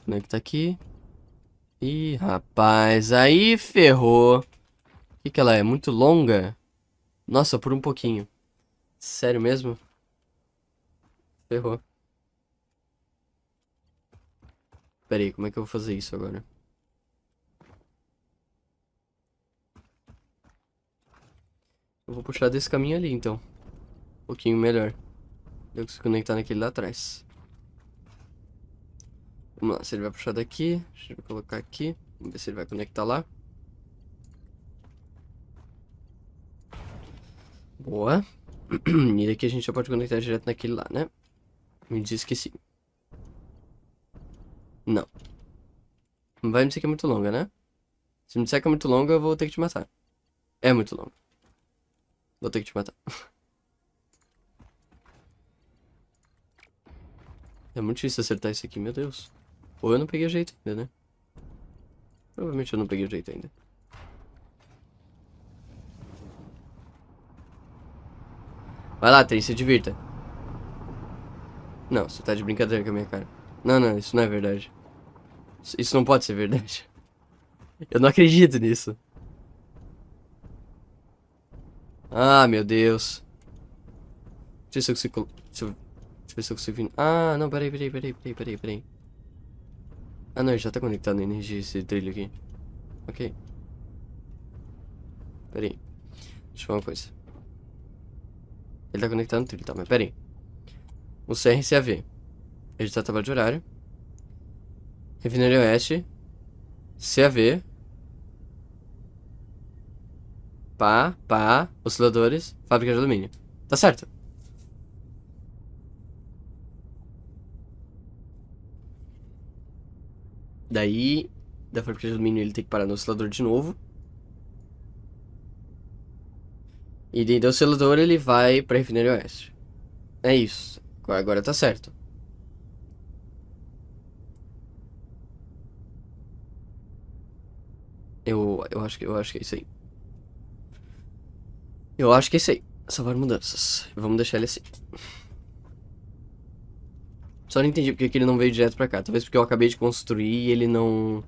Conecta né, tá aqui. Ih, rapaz, aí ferrou. O que, que ela é? Muito longa? Nossa, por um pouquinho. Sério mesmo? Ferrou. Pera aí, como é que eu vou fazer isso agora? Eu vou puxar desse caminho ali, então. Um pouquinho melhor. Deu que se conectar naquele lá atrás. Vamos lá, se ele vai puxar daqui, deixa eu colocar aqui, vamos ver se ele vai conectar lá. Boa. E daqui a gente já pode conectar direto naquele lá, né? Me diz que sim. Não. Não vai me dizer que é muito longa, né? Se me disser que é muito longa, eu vou ter que te matar. É muito longa. Vou ter que te matar. É muito difícil acertar isso aqui, meu Deus. Ou eu não peguei jeito ainda, né? Provavelmente eu não peguei jeito ainda. Vai lá, trem, se divirta. Não, você tá de brincadeira com a minha cara. Não, não, isso não é verdade. Isso não pode ser verdade. Eu não acredito nisso. Ah, meu Deus. Deixa eu ver se eu consigo... Deixa eu ver se eu consigo... Ah, não, peraí, peraí, peraí, peraí, peraí, peraí. Ah não, já tá conectado a energia esse trilho aqui. Ok. Pera aí. Deixa eu falar uma coisa. Ele tá conectado no trilho, tá? Mas pera aí. O CRCAV. Editar a tabela tá de horário. Refinaria Oeste. CAV. Pá, pá, osciladores, fábrica de alumínio. Tá certo. Daí, da fábrica de alumínio, ele tem que parar no oscilador de novo. E daí do oscilador ele vai pra refinaria oeste. É isso. Agora tá certo. Eu, eu acho que eu acho que é isso aí. Eu acho que é isso aí. Salvar mudanças. Vamos deixar ele assim. Só não entendi porque que ele não veio direto pra cá. Talvez porque eu acabei de construir e ele não...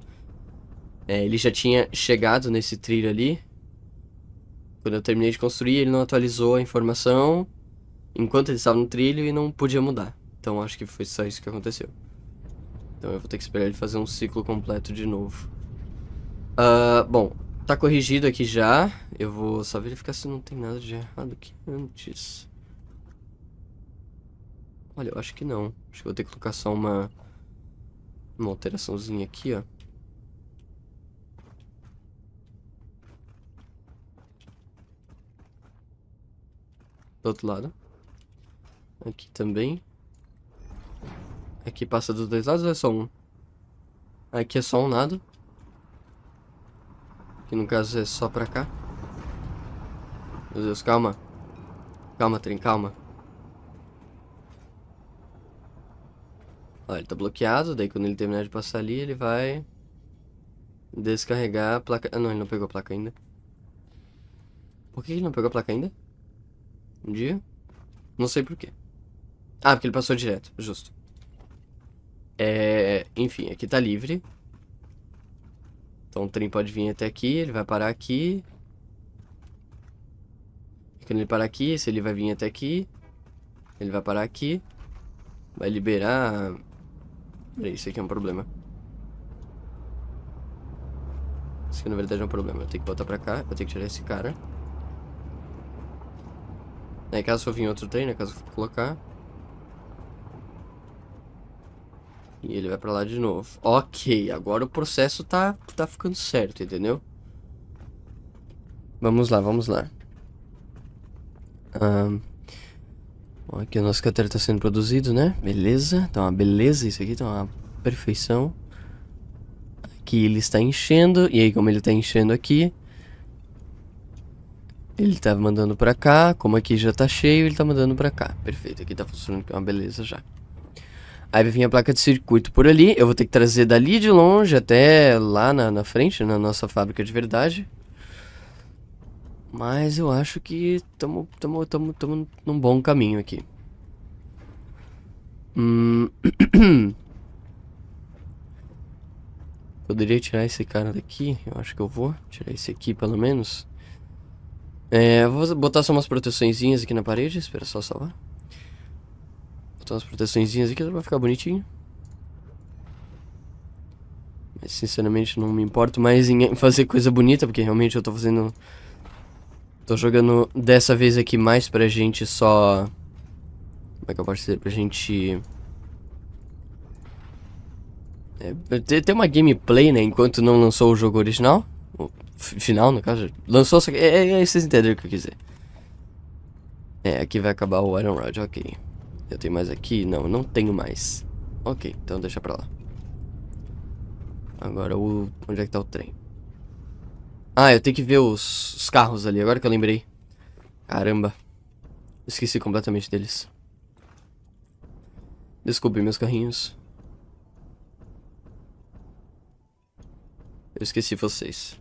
É, ele já tinha chegado nesse trilho ali. Quando eu terminei de construir, ele não atualizou a informação enquanto ele estava no trilho e não podia mudar. Então acho que foi só isso que aconteceu. Então eu vou ter que esperar ele fazer um ciclo completo de novo. Uh, bom, tá corrigido aqui já. Eu vou só verificar se não tem nada de errado aqui antes. Olha, eu acho que não. Acho que vou ter que colocar só uma, uma alteraçãozinha aqui, ó. Do outro lado. Aqui também. Aqui passa dos dois lados ou é só um? Aqui é só um lado. Que no caso é só pra cá. Meu Deus, calma. Calma, trem, calma. Ó, ele tá bloqueado, daí quando ele terminar de passar ali, ele vai descarregar a placa... Ah, não, ele não pegou a placa ainda. Por que ele não pegou a placa ainda? Um dia? Não sei por quê. Ah, porque ele passou direto, justo. É... Enfim, aqui tá livre. Então o trem pode vir até aqui, ele vai parar aqui. E quando ele parar aqui, se ele vai vir até aqui, ele vai parar aqui. Vai liberar é isso aqui é um problema. Isso aqui na verdade é um problema. Eu tenho que voltar pra cá, eu tenho que tirar esse cara. Aí é, caso eu vir outro trem, né? Caso eu vou colocar. E ele vai pra lá de novo. Ok, agora o processo tá, tá ficando certo, entendeu? Vamos lá, vamos lá. Um... Bom, aqui o nosso cateter está sendo produzido, né? Beleza, tá uma beleza isso aqui, tá uma perfeição. Aqui ele está enchendo, e aí como ele está enchendo aqui, ele tá mandando pra cá, como aqui já tá cheio, ele tá mandando pra cá. Perfeito, aqui tá funcionando, que é uma beleza já. Aí vai vir a placa de circuito por ali, eu vou ter que trazer dali de longe até lá na, na frente, na nossa fábrica de verdade. Mas eu acho que estamos num bom caminho aqui. Hum... Poderia tirar esse cara daqui? Eu acho que eu vou. Tirar esse aqui, pelo menos. É, vou botar só umas proteçõezinhas aqui na parede. Espera só salvar. Botar umas proteçõezinhas aqui, vai ficar bonitinho. Mas, sinceramente, não me importo mais em fazer coisa bonita, porque realmente eu tô fazendo Tô jogando dessa vez aqui mais pra gente só... Como é que eu posso dizer? Pra gente... É, tem uma gameplay, né? Enquanto não lançou o jogo original. O final, no caso. Lançou, só que... É, é, é, vocês entenderam o que eu quis dizer. É, aqui vai acabar o Iron Rod, ok. Eu tenho mais aqui? Não, não tenho mais. Ok, então deixa pra lá. Agora, o... onde é que tá o trem? Ah, eu tenho que ver os, os carros ali, agora que eu lembrei. Caramba. Esqueci completamente deles. Desculpe, meus carrinhos. Eu esqueci vocês.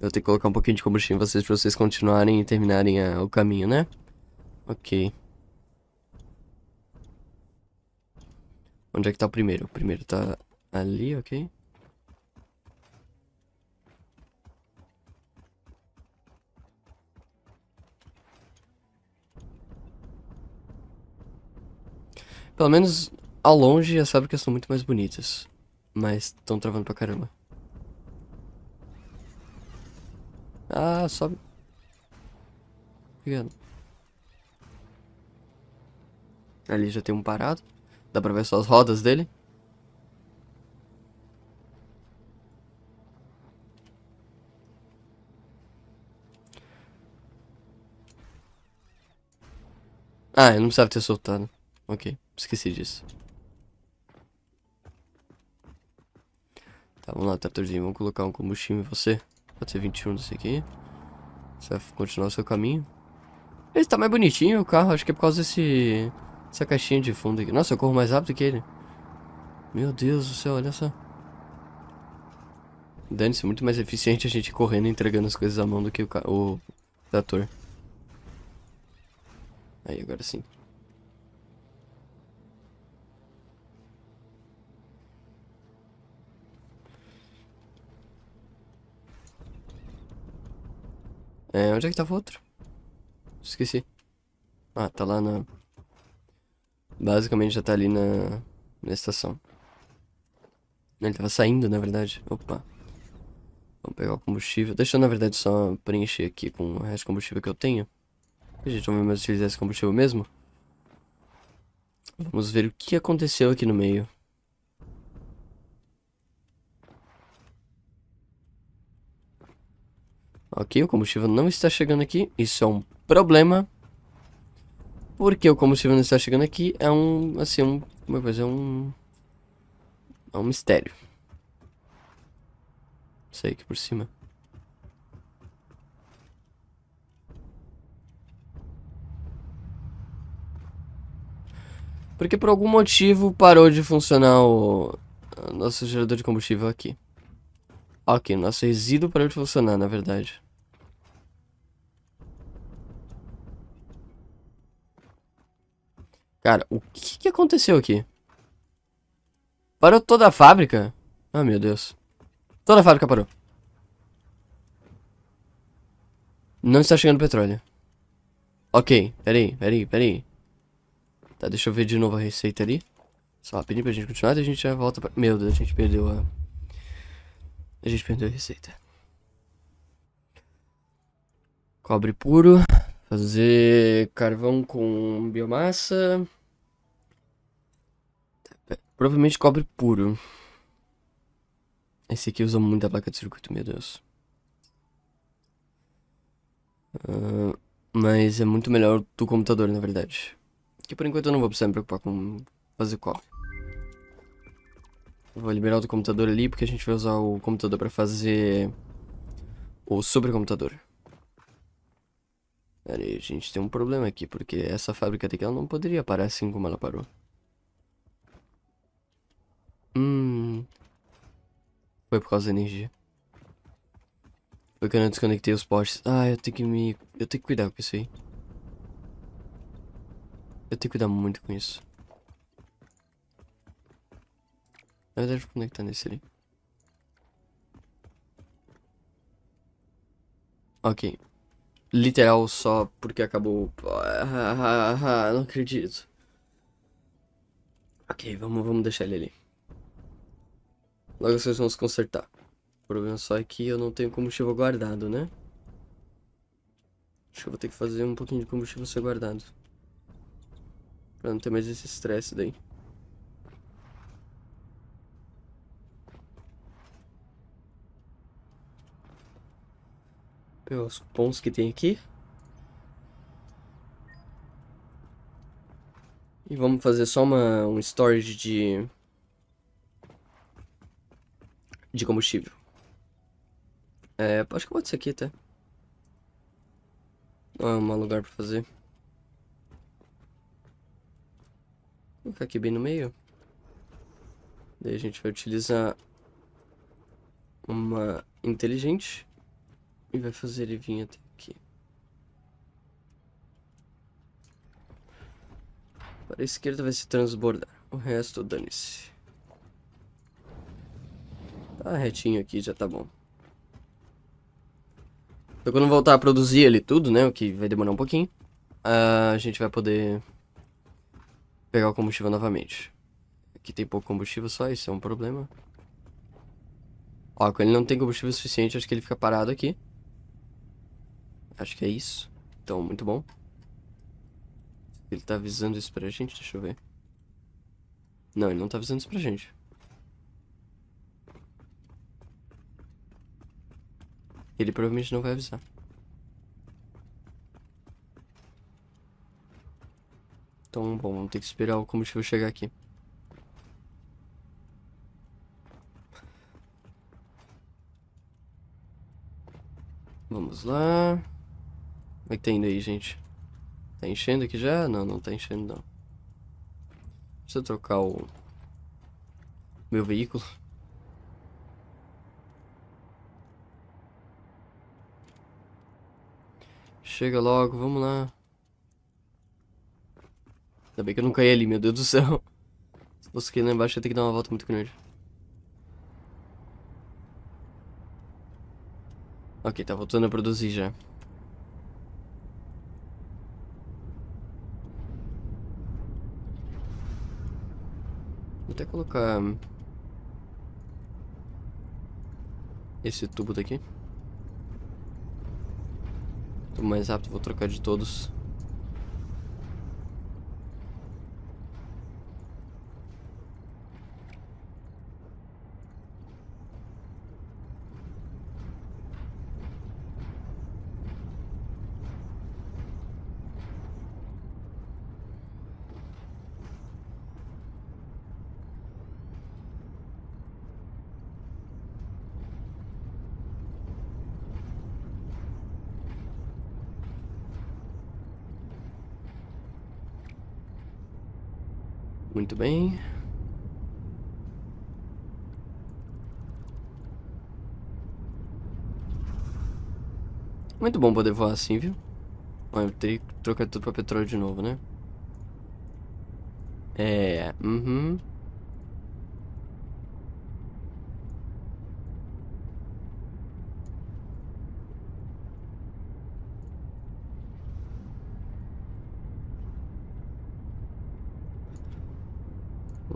Eu tenho que colocar um pouquinho de combustível em vocês pra vocês continuarem e terminarem a, ah, o caminho, né? Ok. Onde é que tá o primeiro? O primeiro tá ali, ok. Pelo menos ao longe as fábricas são muito mais bonitas. Mas estão travando pra caramba. Ah, sobe. Obrigado. Ali já tem um parado. Dá pra ver só as rodas dele. Ah, eu não precisava ter soltado. Ok. Esqueci disso. Tá, vamos lá, Traptorzinho. Vamos colocar um combustível em você. Pode ser 21 desse aqui. Você vai continuar o seu caminho. Ele tá mais bonitinho o carro. Acho que é por causa desse... Essa caixinha de fundo aqui. Nossa, eu corro mais rápido que ele. Meu Deus do céu, olha só. Dane-se, muito mais eficiente a gente correndo e entregando as coisas à mão do que o, o trator. Aí, agora sim. É, onde é que tava outro? Esqueci. Ah, tá lá na... Basicamente já tá ali na... Na estação. Ele tava saindo, na verdade. Opa. Vamos pegar o combustível. Deixa eu, na verdade, só preencher aqui com o resto de combustível que eu tenho. A gente vai mais utilizar esse combustível mesmo. Vamos ver o que aconteceu aqui no meio. Ok, o combustível não está chegando aqui. Isso é um problema. Porque o combustível não está chegando aqui é um, assim, um, como um, é um mistério. Sei aqui por cima. Porque por algum motivo parou de funcionar o nosso gerador de combustível aqui. Ok, nosso resíduo parou de funcionar, na verdade. Cara, o que, que aconteceu aqui? Parou toda a fábrica? Ah, oh, meu Deus. Toda a fábrica parou. Não está chegando petróleo. Ok, peraí, peraí, peraí. Tá, deixa eu ver de novo a receita ali. Só rapidinho pra gente continuar e a gente já volta pra... Meu Deus, a gente perdeu a... A gente perdeu a receita. Cobre puro. Fazer carvão com biomassa. Provavelmente cobre puro. Esse aqui usa muita placa de circuito, meu Deus. Uh, mas é muito melhor do computador, na verdade. Que por enquanto eu não vou precisar me preocupar com fazer cobre. Vou liberar o computador ali, porque a gente vai usar o computador para fazer o supercomputador. Pera aí, a gente tem um problema aqui, porque essa fábrica daqui ela não poderia parar assim como ela parou. Hum. Foi por causa da energia. Foi que eu não desconectei os postes. Ah, eu tenho que me. Eu tenho que cuidar com isso aí. Eu tenho que cuidar muito com isso. Na verdade, vou conectar nesse ali. Ok. Literal só porque acabou. Ah, não acredito. Ok, vamos, vamos deixar ele ali. Logo vocês vão se consertar. O problema só é que eu não tenho combustível guardado, né? Acho que eu vou ter que fazer um pouquinho de combustível ser guardado. Pra não ter mais esse estresse daí. pelos pontos que tem aqui. E vamos fazer só uma, um storage de... De combustível. É, acho que pode ser aqui, tá? Não é um lugar pra fazer. Vou ficar aqui bem no meio. Daí a gente vai utilizar uma inteligente. E vai fazer ele vir até aqui. Para a esquerda vai se transbordar. O resto dane-se. Tá retinho aqui, já tá bom. Então quando voltar a produzir ele tudo, né? O que vai demorar um pouquinho. Ah, a gente vai poder pegar o combustível novamente. Aqui tem pouco combustível só, isso é um problema. Ó, quando ele não tem combustível suficiente, acho que ele fica parado aqui. Acho que é isso. Então, muito bom. Ele tá avisando isso pra gente? Deixa eu ver. Não, ele não tá avisando isso pra gente. Ele provavelmente não vai avisar. Então, bom, vamos ter que esperar o combustível chegar aqui. Vamos lá. Como é que tá indo aí, gente? Tá enchendo aqui já? Não, não tá enchendo não. Deixa eu trocar o... Meu veículo. Chega logo, vamos lá. Ainda bem que eu não caí ali, meu Deus do céu. Se fosse aqui lá embaixo, eu ia ter que dar uma volta muito grande. Ok, tá voltando a produzir já. Vou até colocar esse tubo daqui. Tô mais rápido, vou trocar de todos. Muito bem. Muito bom poder voar assim, viu? Olha, eu teria que trocar tudo pra petróleo de novo, né? É, uhum.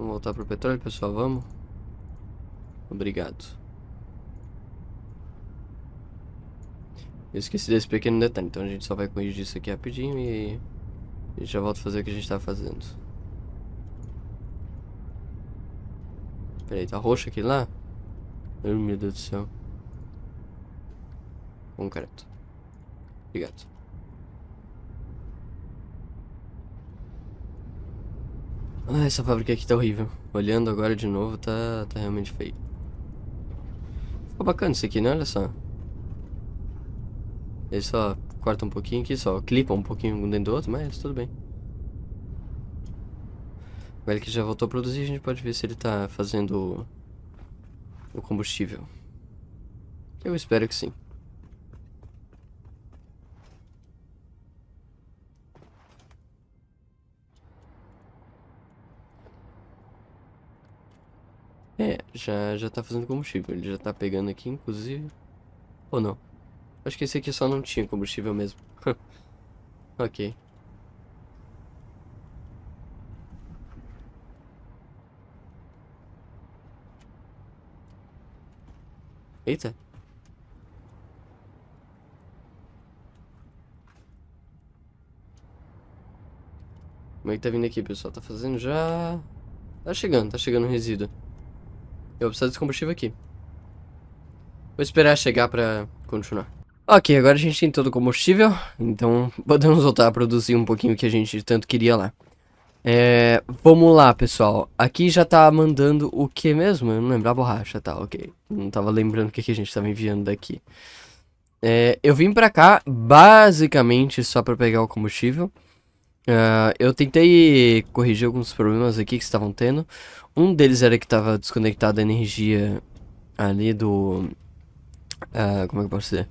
Vamos voltar pro petróleo, pessoal, vamos. Obrigado. Eu esqueci desse pequeno detalhe, então a gente só vai corrigir isso aqui rapidinho e... A gente já volta a fazer o que a gente tá fazendo. Peraí, tá roxo aqui lá? Ai, meu Deus do céu. Concreto. Obrigado. Ah, essa fábrica aqui tá horrível. Olhando agora de novo, tá, tá realmente feio. Ficou bacana isso aqui, né? Olha só. Ele só corta um pouquinho aqui, só clipa um pouquinho um dentro do outro, mas tudo bem. Agora que já voltou a produzir, a gente pode ver se ele tá fazendo o combustível. Eu espero que sim. já, já tá fazendo combustível. Ele já tá pegando aqui, inclusive. Ou não? Acho que esse aqui só não tinha combustível mesmo. ok. Eita. Como é que tá vindo aqui, pessoal? Tá fazendo já... Tá chegando, tá chegando o resíduo. Eu preciso desse combustível aqui. Vou esperar chegar pra continuar. Ok, agora a gente tem todo o combustível, então podemos voltar a produzir um pouquinho que a gente tanto queria lá. É, vamos lá, pessoal. Aqui já tá mandando o que mesmo? Eu não lembro, a borracha, tá, ok. Não tava lembrando o que, que a gente tava enviando daqui. É, eu vim pra cá basicamente só pra pegar o combustível. Uh, eu tentei corrigir alguns problemas aqui que estavam tendo. Um deles era que estava desconectada a energia ali do. Uh, como é que eu posso dizer?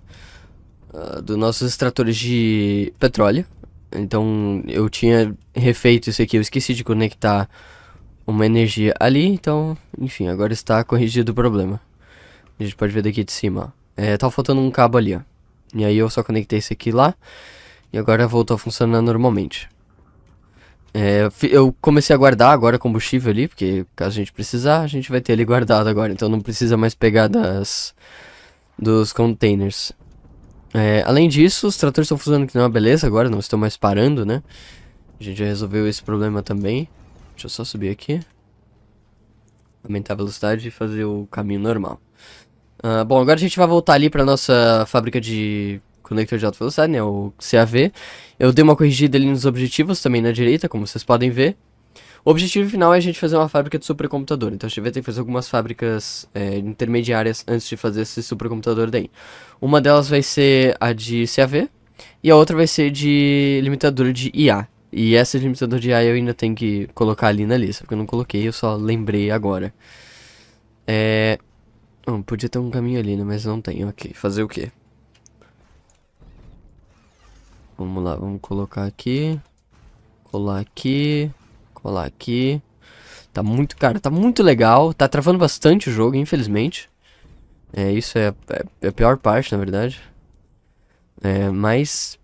Uh, dos nossos extratores de petróleo. Então eu tinha refeito isso aqui, eu esqueci de conectar uma energia ali. Então, enfim, agora está corrigido o problema. A gente pode ver daqui de cima. É, tá faltando um cabo ali, ó. E aí eu só conectei esse aqui lá. E agora voltou a funcionar normalmente. É, eu comecei a guardar agora combustível ali, porque caso a gente precisar, a gente vai ter ele guardado agora, então não precisa mais pegar das, dos containers. É, além disso, os tratores estão funcionando que não é uma beleza agora, não estão mais parando, né? A gente já resolveu esse problema também. Deixa eu só subir aqui. Aumentar a velocidade e fazer o caminho normal. Uh, bom, agora a gente vai voltar ali para nossa fábrica de conector de alta velocidade, né, o CAV. Eu dei uma corrigida ali nos objetivos também na direita, como vocês podem ver. O objetivo final é a gente fazer uma fábrica de supercomputador, então a gente vai ter que fazer algumas fábricas é, intermediárias antes de fazer esse supercomputador daí. Uma delas vai ser a de CAV e a outra vai ser de limitador de IA. E essa limitador de IA eu ainda tenho que colocar ali na lista, porque eu não coloquei, eu só lembrei agora. É... Hum, podia ter um caminho ali, né? Mas não tem, ok. Fazer o quê? Vamos lá, vamos colocar aqui. Colar aqui. Colar aqui. Tá muito, cara, tá muito legal. Tá travando bastante o jogo, infelizmente. É, isso é, é, é, a pior parte, na verdade. É, mas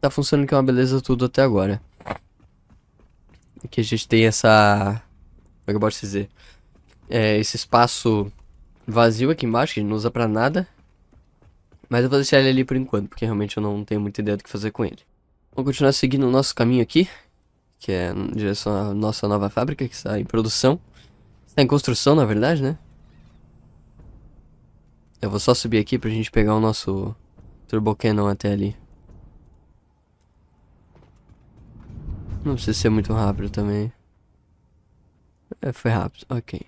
tá funcionando que é uma beleza tudo até agora. Aqui a gente tem essa... Como é que eu posso dizer? É, esse espaço vazio aqui embaixo, que não usa pra nada. Mas eu vou deixar ele ali por enquanto, porque realmente eu não tenho muita ideia do que fazer com ele. Vamos continuar seguindo o nosso caminho aqui, que é em direção à nossa nova fábrica, que está em produção. Está em construção, na verdade, né? Eu vou só subir aqui pra gente pegar o nosso Turbo Cannon até ali. Não precisa ser muito rápido também. É, foi rápido, ok.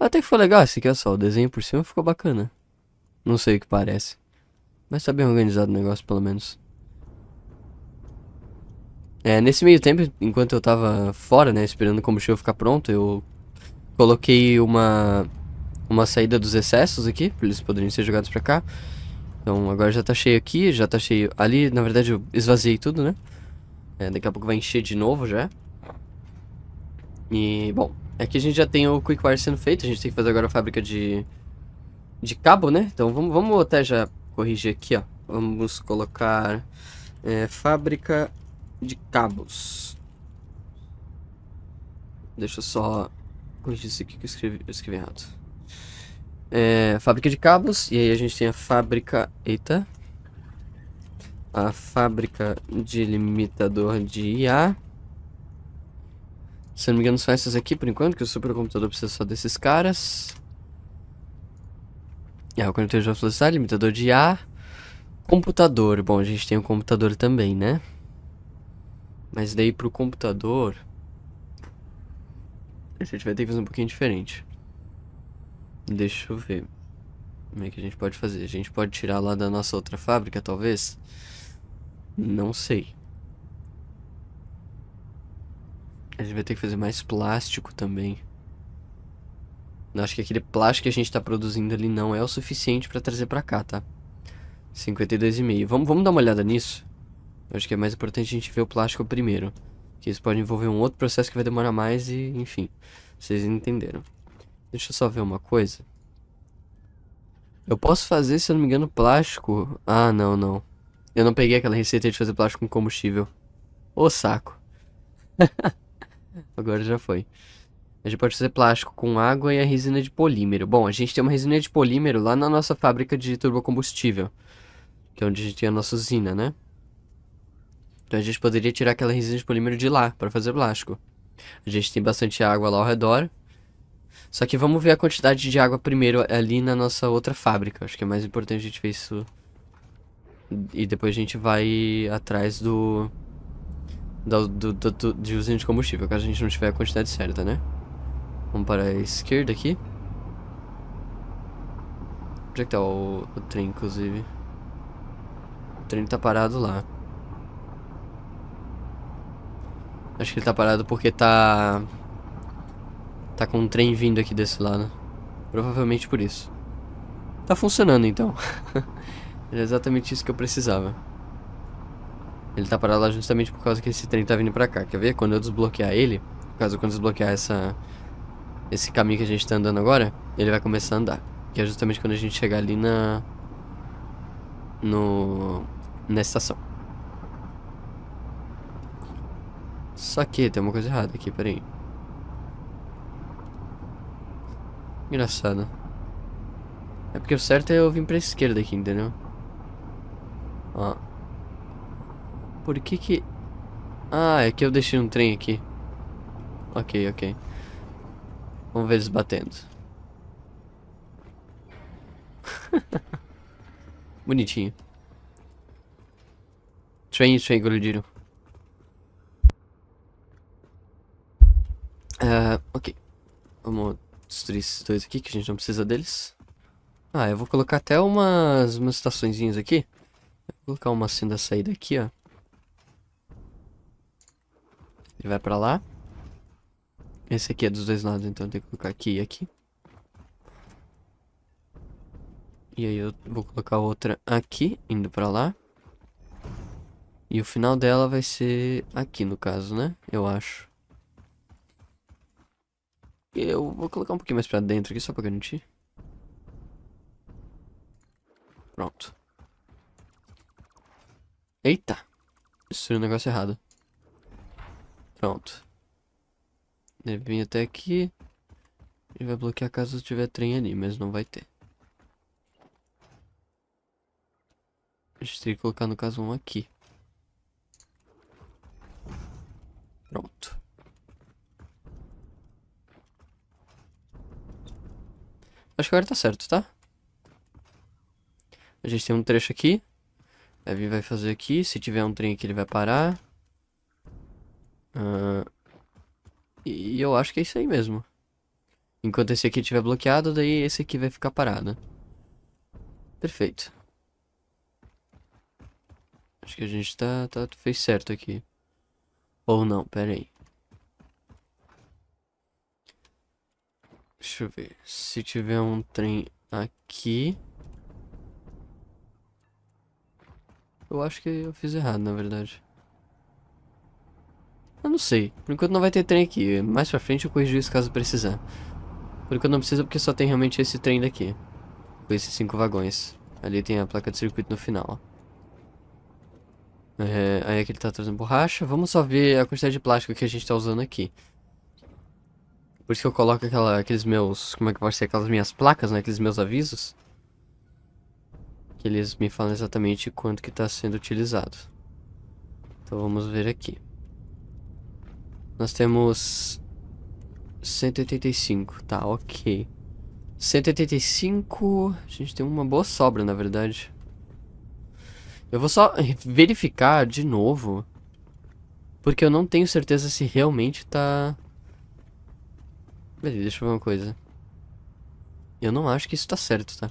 Até que foi legal esse aqui, olha só, o desenho por cima ficou bacana. Não sei o que parece. Mas tá bem organizado o negócio, pelo menos. É, nesse meio tempo, enquanto eu tava fora, né, esperando o combustível ficar pronto, eu coloquei uma uma saída dos excessos aqui, para eles poderem ser jogados para cá. Então agora já tá cheio aqui, já tá cheio ali, na verdade eu esvaziei tudo, né? É, daqui a pouco vai encher de novo já. E, bom, aqui é a gente já tem o Quick Wire sendo feito, a gente tem que fazer agora a fábrica de de cabo, né? Então vamos, vamos até já corrigir aqui, ó. Vamos colocar é, fábrica de cabos. Deixa eu só corrigir isso aqui que eu escrevi, eu escrevi errado. É, fábrica de cabos, e aí a gente tem a fábrica. Eita! A fábrica de limitador de IA. Se não me engano, são essas aqui por enquanto, que o supercomputador precisa só desses caras. É, o conector de velocidade, limitador de ar, Computador. Bom, a gente tem o um computador também, né? Mas daí pro computador... A gente vai ter que fazer um pouquinho diferente. Deixa eu ver. Como é que a gente pode fazer? A gente pode tirar lá da nossa outra fábrica, talvez? Não sei. A gente vai ter que fazer mais plástico também. Eu acho que aquele plástico que a gente tá produzindo ali não é o suficiente para trazer para cá, tá? 52,5. Vamos, vamos dar uma olhada nisso? Eu acho que é mais importante a gente ver o plástico primeiro. Que isso pode envolver um outro processo que vai demorar mais e, enfim. Vocês entenderam. Deixa eu só ver uma coisa. Eu posso fazer, se eu não me engano, plástico. Ah, não, não. Eu não peguei aquela receita de fazer plástico com combustível. Ô saco. Agora já foi. A gente pode fazer plástico com água e a resina de polímero. Bom, a gente tem uma resina de polímero lá na nossa fábrica de turbocombustível. Que é onde a gente tem a nossa usina, né? Então a gente poderia tirar aquela resina de polímero de lá para fazer plástico. A gente tem bastante água lá ao redor. Só que vamos ver a quantidade de água primeiro ali na nossa outra fábrica. Acho que é mais importante a gente ver isso. E depois a gente vai atrás do... do, do, do, do de usina de combustível, caso a gente não tiver a quantidade certa, né? Vamos para a esquerda aqui. Onde é que tá o, o trem, inclusive? O trem tá parado lá. Acho que ele tá parado porque tá... Tá com um trem vindo aqui desse lado. Provavelmente por isso. Tá funcionando, então. Era exatamente isso que eu precisava. Ele tá parado lá justamente por causa que esse trem tá vindo pra cá. Quer ver? Quando eu desbloquear ele... caso, quando eu desbloquear essa esse caminho que a gente tá andando agora, ele vai começar a andar. Que é justamente quando a gente chegar ali na... No... Na estação. Só que tem uma coisa errada aqui, peraí. Engraçado. É porque o certo é eu vir pra esquerda aqui, entendeu? Ó. Por que que... Ah, é que eu deixei um trem aqui. Ok, ok. Vamos ver eles batendo. Bonitinho. Train, train, golidiro. Uh, ah, ok. Vamos destruir esses dois aqui, que a gente não precisa deles. Ah, eu vou colocar até umas, umas estaçõezinhas aqui. Vou colocar uma assim da saída aqui, ó. Ele vai pra lá. Esse aqui é dos dois lados, então eu tenho que colocar aqui e aqui. E aí eu vou colocar outra aqui, indo pra lá. E o final dela vai ser aqui, no caso, né? Eu acho. eu vou colocar um pouquinho mais pra dentro aqui, só pra garantir. Pronto. Eita! Destruiu um negócio errado. Pronto. Ele vem até aqui. E vai bloquear caso tiver trem ali, mas não vai ter. A gente tem que colocar no caso um aqui. Pronto. Acho que agora tá certo, tá? A gente tem um trecho aqui. vir, vai fazer aqui. Se tiver um trem aqui, ele vai parar. Uh, e eu acho que é isso aí mesmo. Enquanto esse aqui estiver bloqueado, daí esse aqui vai ficar parado. Perfeito. Acho que a gente tá, tá fez certo aqui. Ou não, pera aí. Deixa eu ver. Se tiver um trem aqui... Eu acho que eu fiz errado, na verdade. Eu não sei. Por enquanto não vai ter trem aqui. Mais pra frente eu corrijo isso caso precisar. Por enquanto não precisa porque só tem realmente esse trem daqui. Com esses cinco vagões. Ali tem a placa de circuito no final, ó. É, aí aqui ele tá trazendo borracha. Vamos só ver a quantidade de plástico que a gente tá usando aqui. Por isso que eu coloco aquela, aqueles meus... Como é que vai ser? Aquelas minhas placas, né? Aqueles meus avisos. Que eles me falam exatamente quanto que tá sendo utilizado. Então vamos ver aqui. Nós temos 185, tá, ok. 185, a gente tem uma boa sobra, na verdade. Eu vou só verificar de novo, porque eu não tenho certeza se realmente tá... Beleza, deixa eu ver uma coisa. Eu não acho que isso tá certo, tá?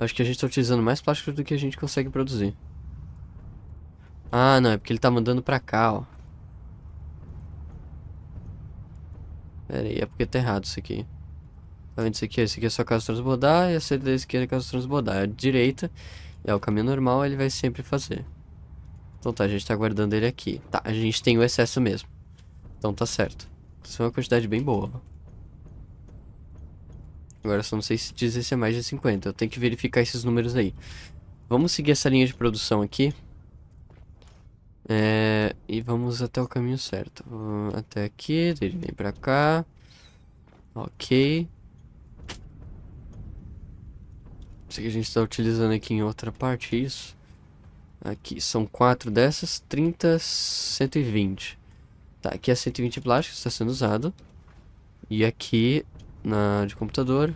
Acho que a gente tá utilizando mais plástico do que a gente consegue produzir. Ah, não, é porque ele tá mandando pra cá, ó. Pera aí, é porque tá errado isso aqui. Além tá disso aqui, esse é, aqui é só caso transbordar, e essa da esquerda é caso transbordar. A direita é o caminho normal, ele vai sempre fazer. Então tá, a gente tá guardando ele aqui. Tá, a gente tem o excesso mesmo. Então tá certo. Isso é uma quantidade bem boa. Agora só não sei se dizer se é mais de 50. Eu tenho que verificar esses números aí. Vamos seguir essa linha de produção aqui. É, e vamos até o caminho certo. Até aqui, ele vem uhum. pra cá. Ok. Isso que a gente está utilizando aqui em outra parte, é isso? Aqui, são quatro dessas, 30, 120. Tá, aqui é 120 plástico, está sendo usado. E aqui, na de computador,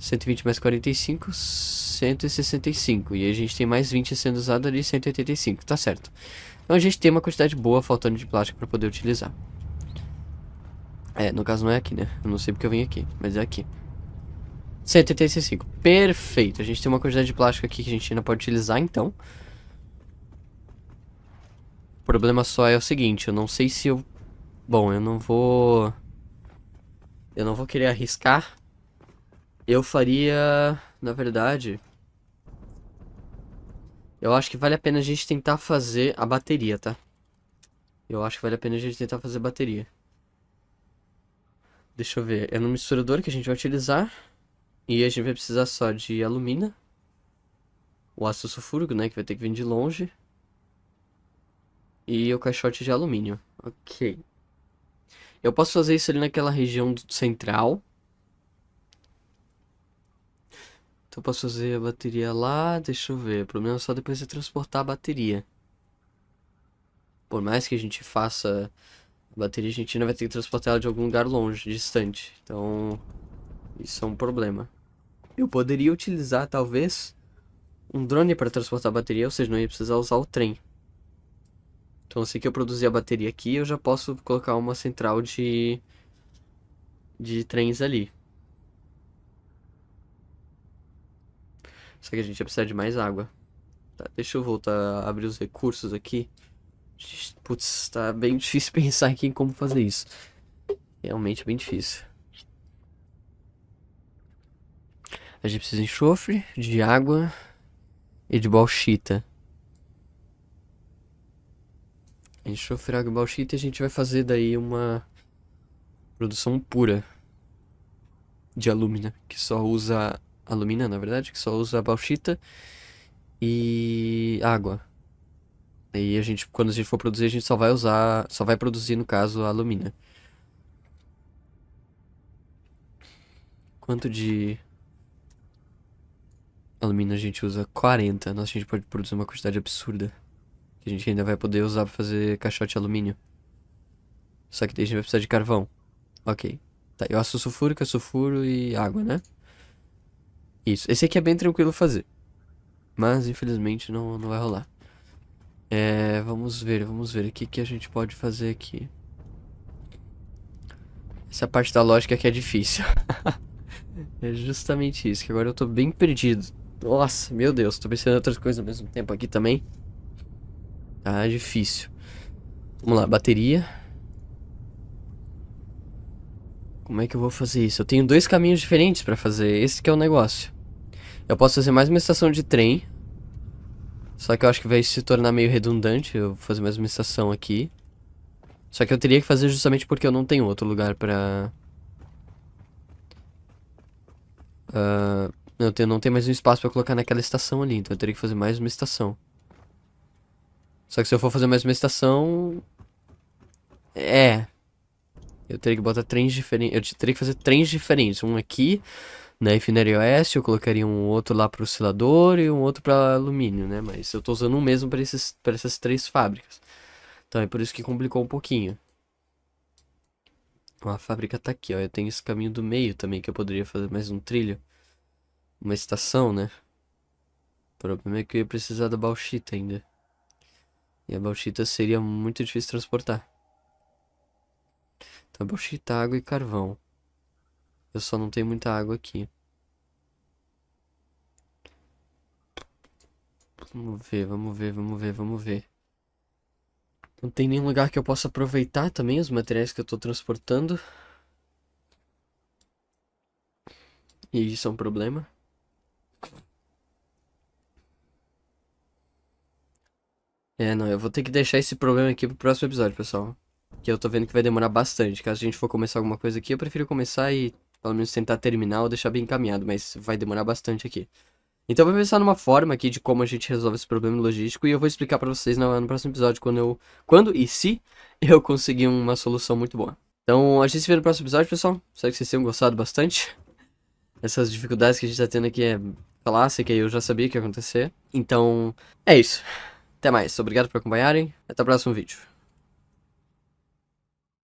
120 mais 45, 165. E a gente tem mais 20 sendo usado ali, 185, tá certo. Então a gente tem uma quantidade boa faltando de plástico para poder utilizar. É, no caso não é aqui, né? Eu não sei porque eu vim aqui, mas é aqui. 185, perfeito. A gente tem uma quantidade de plástico aqui que a gente ainda pode utilizar, então. O problema só é o seguinte, eu não sei se eu... Bom, eu não vou... Eu não vou querer arriscar eu faria, na verdade, eu acho que vale a pena a gente tentar fazer a bateria, tá? Eu acho que vale a pena a gente tentar fazer a bateria. Deixa eu ver. É no misturador que a gente vai utilizar. E a gente vai precisar só de alumina. O ácido sulfúrico, né? Que vai ter que vir de longe. E o caixote de alumínio. Ok. Eu posso fazer isso ali naquela região central. Então eu posso fazer a bateria lá, deixa eu ver. O problema é só depois de transportar a bateria. Por mais que a gente faça a bateria, a gente ainda vai ter que transportar ela de algum lugar longe, distante. Então, isso é um problema. Eu poderia utilizar, talvez, um drone para transportar a bateria, ou seja, não ia precisar usar o trem. Então assim que eu produzir a bateria aqui, eu já posso colocar uma central de, de trens ali. Só que a gente vai precisar de mais água. Tá, deixa eu voltar a abrir os recursos aqui. Putz, tá bem difícil pensar aqui em como fazer isso. Realmente é bem difícil. A gente precisa de enxofre, de água e de bauxita. Enxofre, água e bauxita e a gente vai fazer daí uma produção pura de alumina, que só usa alumina na verdade, que só usa bauxita e água. E a gente, quando a gente for produzir, a gente só vai usar, só vai produzir no caso a alumina. Quanto de alumina a gente usa? 40. Nossa, a gente pode produzir uma quantidade absurda. Que a gente ainda vai poder usar pra fazer caixote de alumínio. Só que daí a gente vai precisar de carvão. Ok. Tá, eu aço sulfúrico, sulfuro e água, né? Isso. Esse aqui é bem tranquilo fazer. Mas, infelizmente, não, não vai rolar. É, vamos ver, vamos ver. O que, que a gente pode fazer aqui? Essa parte da lógica aqui é difícil. é justamente isso, que agora eu tô bem perdido. Nossa, meu Deus, tô pensando em outras coisas ao mesmo tempo aqui também. Tá difícil. Vamos lá, bateria. Como é que eu vou fazer isso? Eu tenho dois caminhos diferentes pra fazer. Esse que é o negócio. Eu posso fazer mais uma estação de trem. Só que eu acho que vai se tornar meio redundante eu fazer mais uma estação aqui. Só que eu teria que fazer justamente porque eu não tenho outro lugar pra... Uh, não, tem, não tenho mais um espaço pra colocar naquela estação ali, então eu teria que fazer mais uma estação. Só que se eu for fazer mais uma estação... É... Eu teria que botar trens diferentes... Eu teria que fazer trens diferentes. Um aqui, na né? refinaria oeste, eu colocaria um outro lá para oscilador e um outro para alumínio, né? Mas eu estou usando um mesmo para essas três fábricas. Então é por isso que complicou um pouquinho. A fábrica está aqui, ó. Eu tenho esse caminho do meio também que eu poderia fazer mais um trilho. Uma estação, né? O problema é que eu ia precisar da bauxita ainda. E a bauxita seria muito difícil transportar. Então bauxita, água e carvão. Eu só não tenho muita água aqui. Vamos ver, vamos ver, vamos ver, vamos ver. Não tem nenhum lugar que eu possa aproveitar também os materiais que eu estou transportando. E isso é um problema. É, não, eu vou ter que deixar esse problema aqui pro próximo episódio, pessoal. Que eu tô vendo que vai demorar bastante. Caso a gente for começar alguma coisa aqui, eu prefiro começar e pelo menos tentar terminar ou deixar bem encaminhado, mas vai demorar bastante aqui. Então eu vou pensar numa forma aqui de como a gente resolve esse problema logístico e eu vou explicar para vocês no, no, próximo episódio quando eu quando e se eu conseguir uma solução muito boa. Então a gente se vê no próximo episódio, pessoal. Espero que vocês tenham gostado bastante. Essas dificuldades que a gente tá tendo aqui é clássica e eu já sabia que ia acontecer. Então, é isso. Até mais. Obrigado por acompanharem. Até o próximo vídeo.